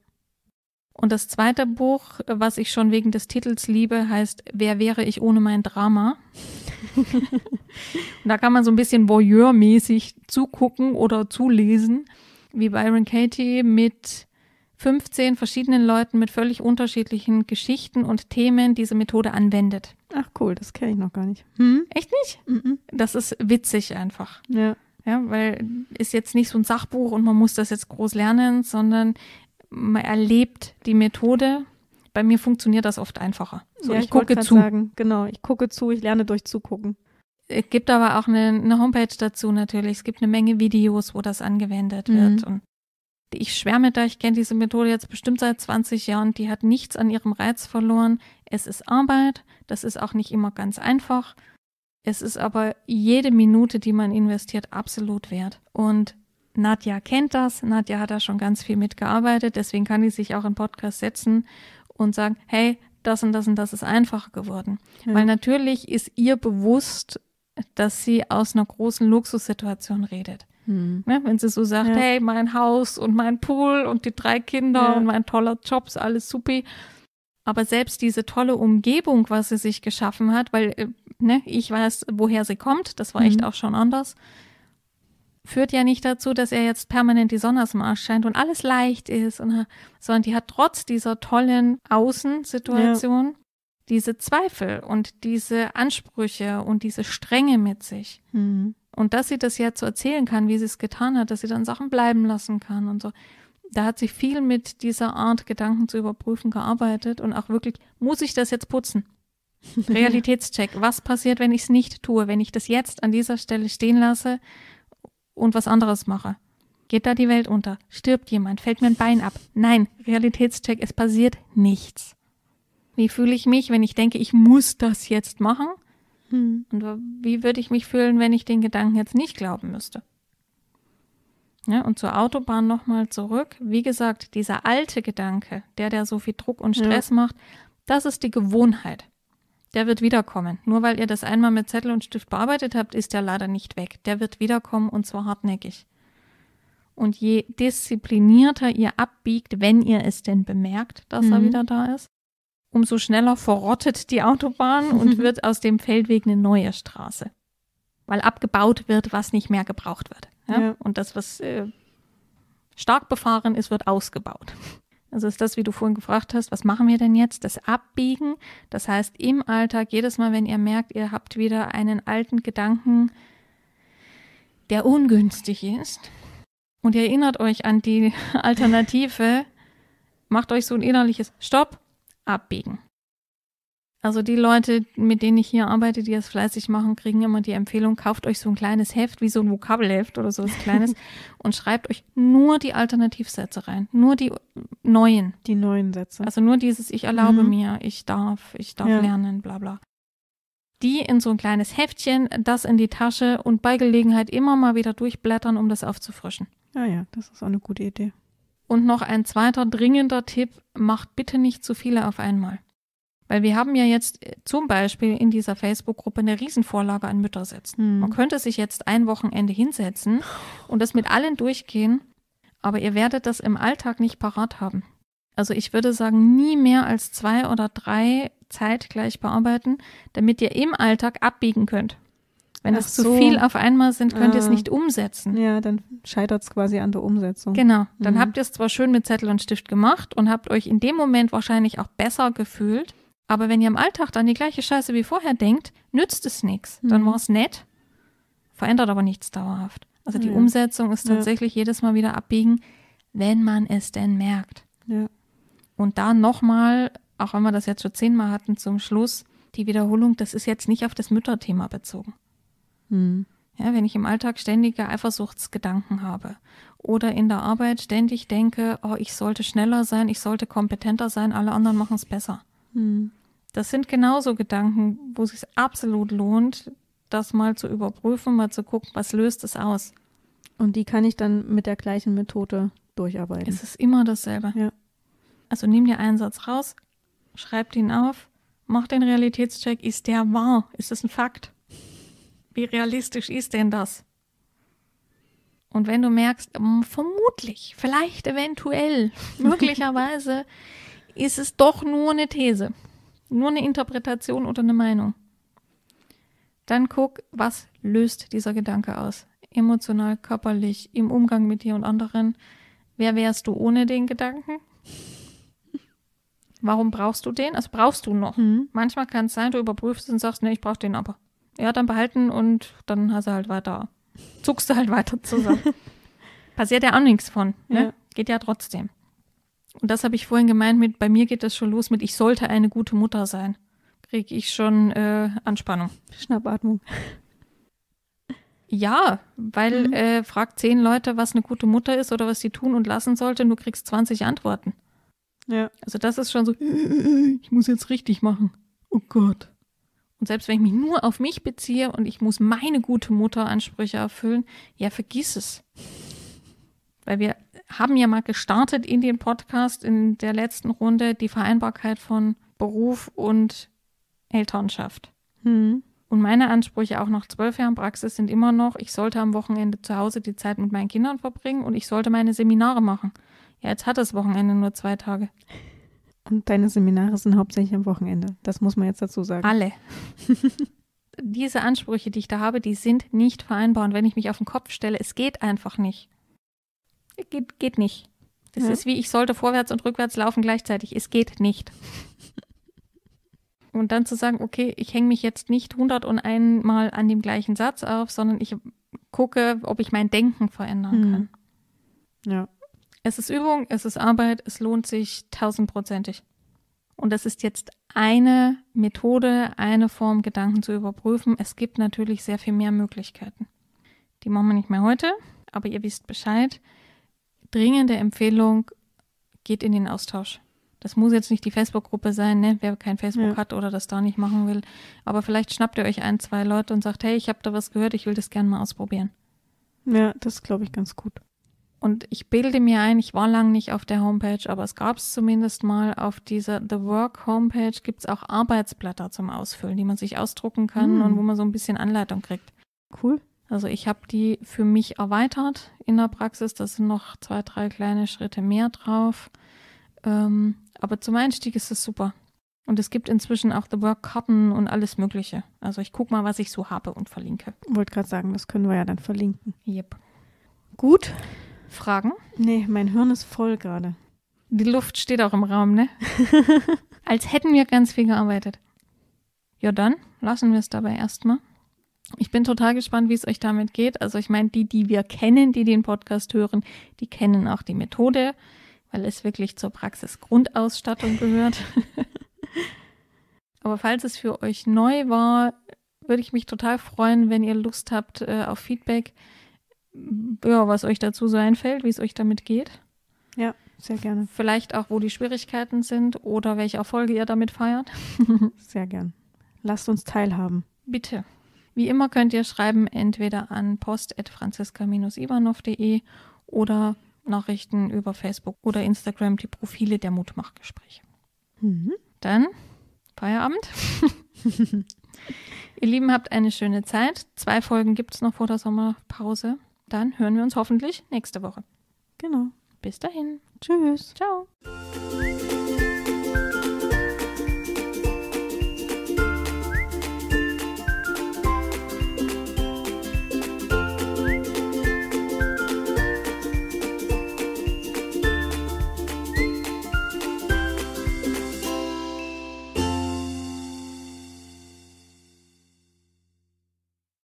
Und das zweite Buch, was ich schon wegen des Titels liebe, heißt Wer wäre ich ohne mein Drama? Und da kann man so ein bisschen voyeurmäßig zugucken oder zulesen, wie Byron Katie mit 15 verschiedenen Leuten mit völlig unterschiedlichen Geschichten und Themen diese Methode anwendet. Ach cool, das kenne ich noch gar nicht. Hm? Echt nicht? Mm -mm. Das ist witzig einfach. Ja. Ja, weil ist jetzt nicht so ein Sachbuch und man muss das jetzt groß lernen, sondern man erlebt die Methode. Bei mir funktioniert das oft einfacher. So, ja, ich, ich gucke zu. Sagen, genau, ich gucke zu, ich lerne durch Zugucken. Es gibt aber auch eine, eine Homepage dazu natürlich. Es gibt eine Menge Videos, wo das angewendet mhm. wird. Und ich schwärme da, ich kenne diese Methode jetzt bestimmt seit 20 Jahren. Die hat nichts an ihrem Reiz verloren. Es ist Arbeit. Das ist auch nicht immer ganz einfach. Es ist aber jede Minute, die man investiert, absolut wert. Und Nadja kennt das. Nadja hat da schon ganz viel mitgearbeitet. Deswegen kann sie sich auch in Podcast setzen und sagen, hey, das und das und das ist einfacher geworden. Ja. Weil natürlich ist ihr bewusst, dass sie aus einer großen Luxussituation redet. Hm. Ja, ne, wenn sie so sagt, ja. hey, mein Haus und mein Pool und die drei Kinder und mein toller Job ist alles supi. Aber selbst diese tolle Umgebung, was sie sich geschaffen hat, weil äh, ne, ich weiß, woher sie kommt, das war mhm. echt auch schon anders, führt ja nicht dazu, dass er jetzt permanent die Sonne aus dem Arsch scheint und alles leicht ist, und, sondern die hat trotz dieser tollen Außensituation ja. diese Zweifel und diese Ansprüche und diese Strenge mit sich. Mhm. Und dass sie das jetzt so erzählen kann, wie sie es getan hat, dass sie dann Sachen bleiben lassen kann und so da hat sich viel mit dieser Art, Gedanken zu überprüfen, gearbeitet und auch wirklich, muss ich das jetzt putzen? Realitätscheck. Was passiert, wenn ich es nicht tue, wenn ich das jetzt an dieser Stelle stehen lasse und was anderes mache? Geht da die Welt unter? Stirbt jemand? Fällt mir ein Bein ab? Nein, Realitätscheck, es passiert nichts. Wie fühle ich mich, wenn ich denke, ich muss das jetzt machen? Hm. Und wie würde ich mich fühlen, wenn ich den Gedanken jetzt nicht glauben müsste? Ja, und zur Autobahn nochmal zurück. Wie gesagt, dieser alte Gedanke, der, der so viel Druck und Stress ja. macht, das ist die Gewohnheit. Der wird wiederkommen. Nur weil ihr das einmal mit Zettel und Stift bearbeitet habt, ist der leider nicht weg. Der wird wiederkommen und zwar hartnäckig. Und je disziplinierter ihr abbiegt, wenn ihr es denn bemerkt, dass mhm. er wieder da ist, umso schneller verrottet die Autobahn und wird aus dem Feldweg eine neue Straße. Weil abgebaut wird, was nicht mehr gebraucht wird. Ja? Ja. Und das, was äh, stark befahren ist, wird ausgebaut. Also ist das, wie du vorhin gefragt hast, was machen wir denn jetzt? Das Abbiegen. Das heißt, im Alltag, jedes Mal, wenn ihr merkt, ihr habt wieder einen alten Gedanken, der ungünstig ist, und ihr erinnert euch an die Alternative, macht euch so ein innerliches Stopp, abbiegen. Also die Leute, mit denen ich hier arbeite, die das fleißig machen, kriegen immer die Empfehlung, kauft euch so ein kleines Heft, wie so ein Vokabelheft oder so was Kleines und schreibt euch nur die Alternativsätze rein, nur die neuen. Die neuen Sätze. Also nur dieses Ich erlaube mhm. mir, ich darf, ich darf ja. lernen, bla bla. Die in so ein kleines Heftchen, das in die Tasche und bei Gelegenheit immer mal wieder durchblättern, um das aufzufrischen. Ja, ah ja, das ist auch eine gute Idee. Und noch ein zweiter dringender Tipp, macht bitte nicht zu viele auf einmal. Weil wir haben ja jetzt äh, zum Beispiel in dieser Facebook-Gruppe eine Riesenvorlage an Mütter sitzen. Mhm. Man könnte sich jetzt ein Wochenende hinsetzen und das mit allen durchgehen, aber ihr werdet das im Alltag nicht parat haben. Also ich würde sagen, nie mehr als zwei oder drei zeitgleich bearbeiten, damit ihr im Alltag abbiegen könnt. Wenn Ach das so. zu viel auf einmal sind, könnt ah. ihr es ah. nicht umsetzen. Ja, dann scheitert es quasi an der Umsetzung. Genau. Dann mhm. habt ihr es zwar schön mit Zettel und Stift gemacht und habt euch in dem Moment wahrscheinlich auch besser gefühlt, aber wenn ihr im Alltag dann die gleiche Scheiße wie vorher denkt, nützt es nichts. Dann mhm. war es nett, verändert aber nichts dauerhaft. Also die ja. Umsetzung ist tatsächlich ja. jedes Mal wieder abbiegen, wenn man es denn merkt. Ja. Und da nochmal, auch wenn wir das jetzt schon zehnmal hatten, zum Schluss die Wiederholung, das ist jetzt nicht auf das Mütterthema bezogen. Mhm. Ja, wenn ich im Alltag ständige Eifersuchtsgedanken habe oder in der Arbeit ständig denke, oh, ich sollte schneller sein, ich sollte kompetenter sein, alle anderen machen es besser. Mhm. Das sind genauso Gedanken, wo es sich absolut lohnt, das mal zu überprüfen, mal zu gucken, was löst es aus. Und die kann ich dann mit der gleichen Methode durcharbeiten. Es ist immer dasselbe. Ja. Also nimm dir einen Satz raus, schreib ihn auf, mach den Realitätscheck. Ist der wahr? Ist das ein Fakt? Wie realistisch ist denn das? Und wenn du merkst, mm, vermutlich, vielleicht, eventuell, möglicherweise ist es doch nur eine These. Nur eine Interpretation oder eine Meinung. Dann guck, was löst dieser Gedanke aus? Emotional, körperlich, im Umgang mit dir und anderen. Wer wärst du ohne den Gedanken? Warum brauchst du den? Also brauchst du noch. Mhm. Manchmal kann es sein, du überprüfst und sagst, nee, ich brauche den aber. Ja, dann behalten und dann hast du halt weiter, zuckst du halt weiter zusammen. Passiert ja auch nichts von. Ne? Ja. Geht ja trotzdem. Und das habe ich vorhin gemeint mit, bei mir geht das schon los mit, ich sollte eine gute Mutter sein. Kriege ich schon äh, Anspannung. Schnappatmung. Ja, weil mhm. äh, fragt zehn Leute, was eine gute Mutter ist oder was sie tun und lassen sollte, und du kriegst 20 Antworten. Ja. Also das ist schon so, äh, äh, äh, ich muss jetzt richtig machen. Oh Gott. Und selbst wenn ich mich nur auf mich beziehe und ich muss meine gute Mutter Ansprüche erfüllen, ja, vergiss es. Weil wir haben ja mal gestartet in den Podcast in der letzten Runde die Vereinbarkeit von Beruf und Elternschaft. Hm. Und meine Ansprüche auch nach zwölf Jahren Praxis sind immer noch, ich sollte am Wochenende zu Hause die Zeit mit meinen Kindern verbringen und ich sollte meine Seminare machen. Ja, jetzt hat das Wochenende nur zwei Tage. Und deine Seminare sind hauptsächlich am Wochenende. Das muss man jetzt dazu sagen. Alle. Diese Ansprüche, die ich da habe, die sind nicht vereinbar. Und wenn ich mich auf den Kopf stelle, es geht einfach nicht geht, geht nicht. Das ja. ist wie, ich sollte vorwärts und rückwärts laufen gleichzeitig. Es geht nicht. und dann zu sagen, okay, ich hänge mich jetzt nicht 101 Mal an dem gleichen Satz auf, sondern ich gucke, ob ich mein Denken verändern mhm. kann. Ja. Es ist Übung, es ist Arbeit, es lohnt sich tausendprozentig. Und das ist jetzt eine Methode, eine Form, Gedanken zu überprüfen. Es gibt natürlich sehr viel mehr Möglichkeiten. Die machen wir nicht mehr heute, aber ihr wisst Bescheid dringende Empfehlung, geht in den Austausch. Das muss jetzt nicht die Facebook-Gruppe sein, ne? wer kein Facebook ja. hat oder das da nicht machen will. Aber vielleicht schnappt ihr euch ein, zwei Leute und sagt, hey, ich habe da was gehört, ich will das gerne mal ausprobieren. Ja, das glaube ich ganz gut. Und ich bilde mir ein, ich war lange nicht auf der Homepage, aber es gab es zumindest mal auf dieser The Work Homepage gibt es auch Arbeitsblätter zum Ausfüllen, die man sich ausdrucken kann hm. und wo man so ein bisschen Anleitung kriegt. Cool. Also ich habe die für mich erweitert in der Praxis. Da sind noch zwei, drei kleine Schritte mehr drauf. Ähm, aber zum Einstieg ist es super. Und es gibt inzwischen auch The Work-Karten und alles Mögliche. Also ich gucke mal, was ich so habe und verlinke. Wollte gerade sagen, das können wir ja dann verlinken. Yep. Gut. Fragen? Nee, mein Hirn ist voll gerade. Die Luft steht auch im Raum, ne? Als hätten wir ganz viel gearbeitet. Ja, dann lassen wir es dabei erstmal. Ich bin total gespannt, wie es euch damit geht. Also ich meine, die, die wir kennen, die den Podcast hören, die kennen auch die Methode, weil es wirklich zur Praxisgrundausstattung gehört. Aber falls es für euch neu war, würde ich mich total freuen, wenn ihr Lust habt äh, auf Feedback, ja, was euch dazu so einfällt, wie es euch damit geht. Ja, sehr gerne. Vielleicht auch, wo die Schwierigkeiten sind oder welche Erfolge ihr damit feiert. sehr gern. Lasst uns teilhaben. Bitte. Wie immer könnt ihr schreiben entweder an post.franziska-ivanov.de oder Nachrichten über Facebook oder Instagram, die Profile der Mutmachgespräche. Mhm. Dann Feierabend. ihr Lieben, habt eine schöne Zeit. Zwei Folgen gibt es noch vor der Sommerpause. Dann hören wir uns hoffentlich nächste Woche. Genau. Bis dahin. Tschüss. Ciao.